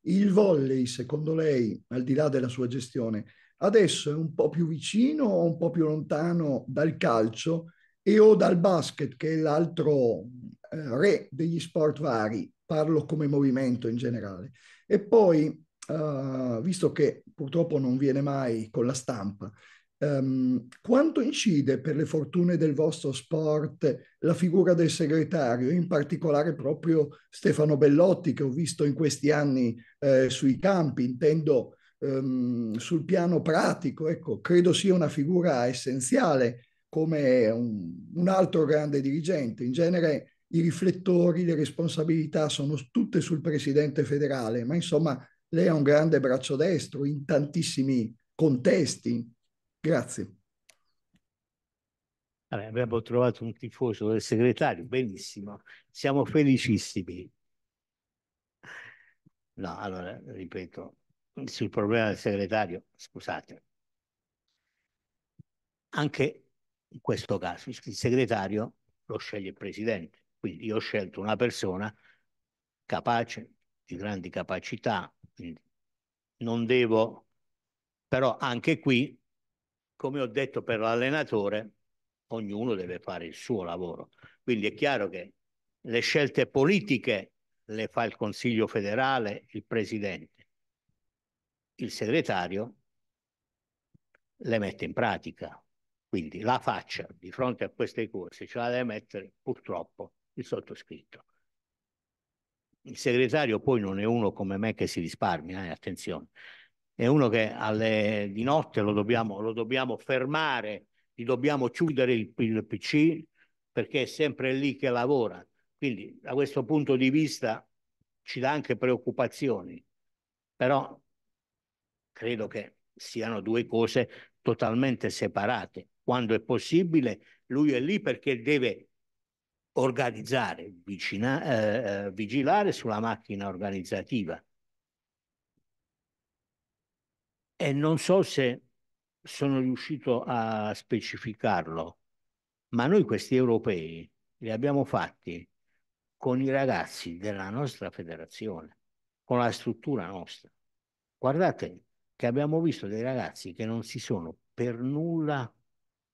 S4: Il volley, secondo lei, al di là della sua gestione, adesso è un po' più vicino o un po' più lontano dal calcio e o dal basket, che è l'altro eh, re degli sport vari, parlo come movimento in generale. E poi Ah, visto che purtroppo non viene mai con la stampa, um, quanto incide per le fortune del vostro sport la figura del segretario, in particolare proprio Stefano Bellotti che ho visto in questi anni eh, sui campi, intendo um, sul piano pratico, ecco, credo sia una figura essenziale come un, un altro grande dirigente. In genere i riflettori, le responsabilità sono tutte sul presidente federale, ma insomma lei ha un grande braccio destro in tantissimi contesti. Grazie.
S2: Vabbè, abbiamo trovato un tifoso del segretario, benissimo. Siamo felicissimi. No, allora, ripeto, sul problema del segretario, scusate, anche in questo caso il segretario lo sceglie il presidente, quindi io ho scelto una persona capace, di grandi capacità, non devo, però anche qui, come ho detto per l'allenatore, ognuno deve fare il suo lavoro. Quindi è chiaro che le scelte politiche le fa il Consiglio federale, il Presidente, il segretario le mette in pratica. Quindi la faccia di fronte a queste corse ce la deve mettere purtroppo il sottoscritto il segretario poi non è uno come me che si risparmia, eh, attenzione, è uno che alle, di notte lo dobbiamo, lo dobbiamo, fermare, gli dobbiamo chiudere il, il PC perché è sempre lì che lavora. Quindi da questo punto di vista ci dà anche preoccupazioni, però credo che siano due cose totalmente separate. Quando è possibile, lui è lì perché deve organizzare, vicina, eh, eh, vigilare sulla macchina organizzativa. E non so se sono riuscito a specificarlo, ma noi questi europei li abbiamo fatti con i ragazzi della nostra federazione, con la struttura nostra. Guardate che abbiamo visto dei ragazzi che non si sono per nulla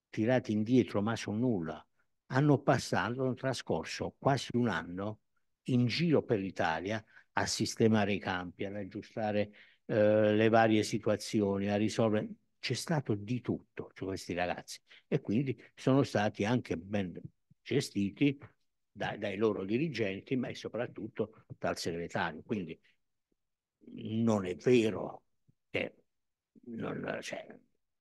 S2: tirati indietro, ma su nulla hanno passato, hanno trascorso quasi un anno in giro per l'Italia a sistemare i campi, ad aggiustare eh, le varie situazioni, a risolvere. C'è stato di tutto su questi ragazzi e quindi sono stati anche ben gestiti da, dai loro dirigenti, ma soprattutto dal segretario. Quindi non è vero che non, cioè,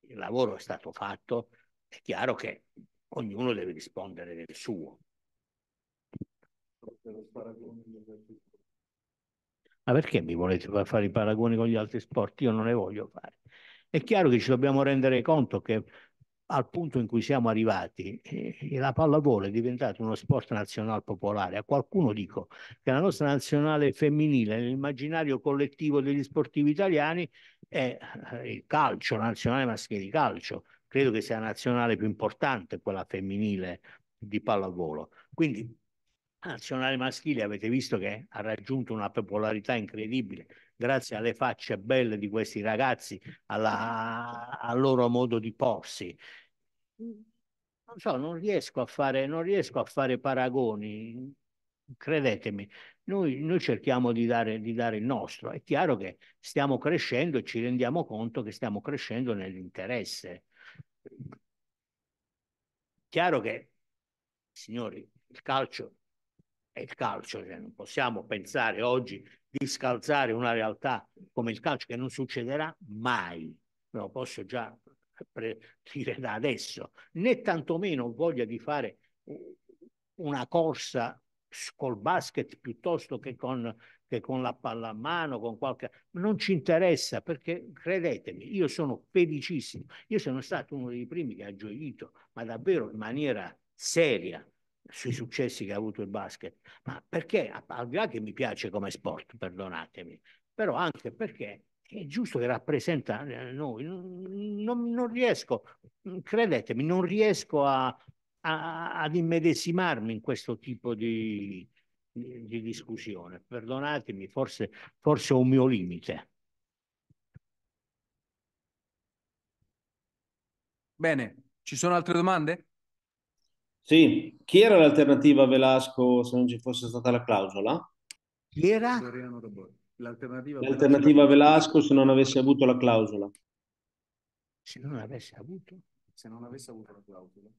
S2: il lavoro è stato fatto, è chiaro che ognuno deve rispondere del suo. Ma perché mi volete fare i paragoni con gli altri sport? Io non ne voglio fare. È chiaro che ci dobbiamo rendere conto che al punto in cui siamo arrivati, eh, la pallavolo è diventata uno sport nazionale popolare. A qualcuno dico che la nostra nazionale femminile nell'immaginario collettivo degli sportivi italiani è eh, il calcio, la nazionale maschile di calcio, credo che sia la nazionale più importante, quella femminile di pallavolo. Quindi la nazionale maschile avete visto che ha raggiunto una popolarità incredibile grazie alle facce belle di questi ragazzi, alla, al loro modo di porsi. Non so, non riesco a fare, riesco a fare paragoni, credetemi. Noi, noi cerchiamo di dare, di dare il nostro. È chiaro che stiamo crescendo e ci rendiamo conto che stiamo crescendo nell'interesse Chiaro che, signori, il calcio è il calcio, cioè non possiamo pensare oggi di scalzare una realtà come il calcio che non succederà mai, lo posso già dire da adesso, né tantomeno voglia di fare una corsa col basket piuttosto che con che con la palla a mano, con qualche... Non ci interessa perché, credetemi, io sono felicissimo. Io sono stato uno dei primi che ha gioito, ma davvero in maniera seria, sui successi che ha avuto il basket, ma perché, al di là che mi piace come sport, perdonatemi, però anche perché è giusto che rappresenta eh, noi. Non, non riesco, credetemi, non riesco a, a, ad immedesimarmi in questo tipo di, di discussione. Perdonatemi, forse, forse ho un mio limite.
S1: Bene, ci sono altre domande?
S7: Sì, chi era l'alternativa a Velasco se non ci fosse stata la clausola?
S2: Chi era? L'alternativa,
S7: a Velasco se non avesse avuto la clausola.
S2: Se non avesse avuto? Se non avesse avuto la clausola.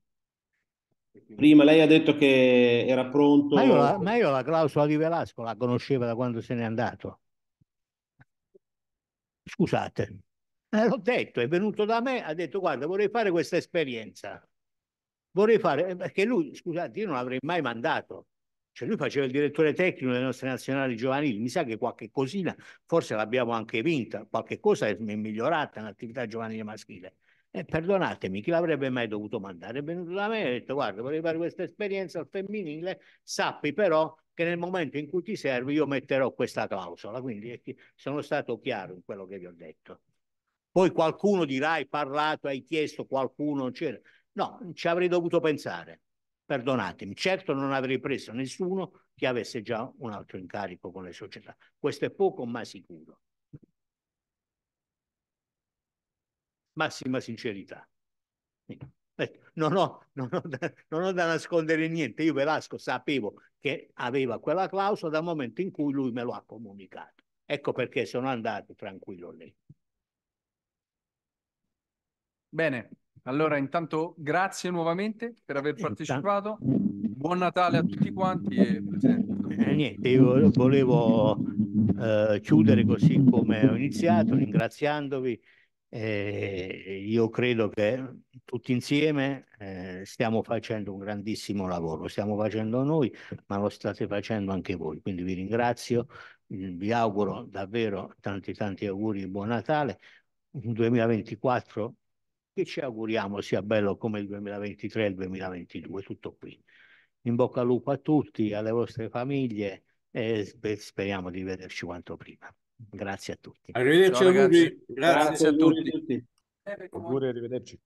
S7: Prima lei ha detto che era pronto.
S2: Ma io, la, ma io la clausola di Velasco la conosceva da quando se n'è andato. Scusate, eh, l'ho detto, è venuto da me, ha detto guarda vorrei fare questa esperienza. Vorrei fare, eh, perché lui, scusate, io non l'avrei mai mandato. Cioè lui faceva il direttore tecnico delle nostre nazionali giovanili, mi sa che qualche cosina, forse l'abbiamo anche vinta, qualche cosa è migliorata nell'attività giovanile maschile. E eh, perdonatemi, chi l'avrebbe mai dovuto mandare? È venuto da me e ha detto guarda, vorrei fare questa esperienza al femminile, sappi però che nel momento in cui ti servi io metterò questa clausola, quindi sono stato chiaro in quello che vi ho detto. Poi qualcuno dirà hai parlato, hai chiesto qualcuno, c'era. No, ci avrei dovuto pensare, perdonatemi. Certo non avrei preso nessuno che avesse già un altro incarico con le società. Questo è poco ma sicuro. massima sincerità. Ecco, non ho, non, ho da, non ho, da, nascondere niente. Io Velasco sapevo che aveva quella clausola dal momento in cui lui me lo ha comunicato. Ecco perché sono andato tranquillo lì. Bene,
S1: allora intanto grazie nuovamente per aver partecipato. Buon Natale a tutti quanti e eh,
S2: niente, io volevo eh, chiudere così come ho iniziato, ringraziandovi eh, io credo che tutti insieme eh, stiamo facendo un grandissimo lavoro, stiamo facendo noi, ma lo state facendo anche voi. Quindi vi ringrazio, mm, vi auguro davvero tanti tanti auguri di buon Natale, un 2024 che ci auguriamo sia bello come il 2023 e il 2022, tutto qui. In bocca al lupo a tutti, alle vostre famiglie e speriamo di vederci quanto prima. Grazie a tutti. Arrivederci Ciao, a Grazie, Grazie, a tutti. tutti. Auguri, arrivederci.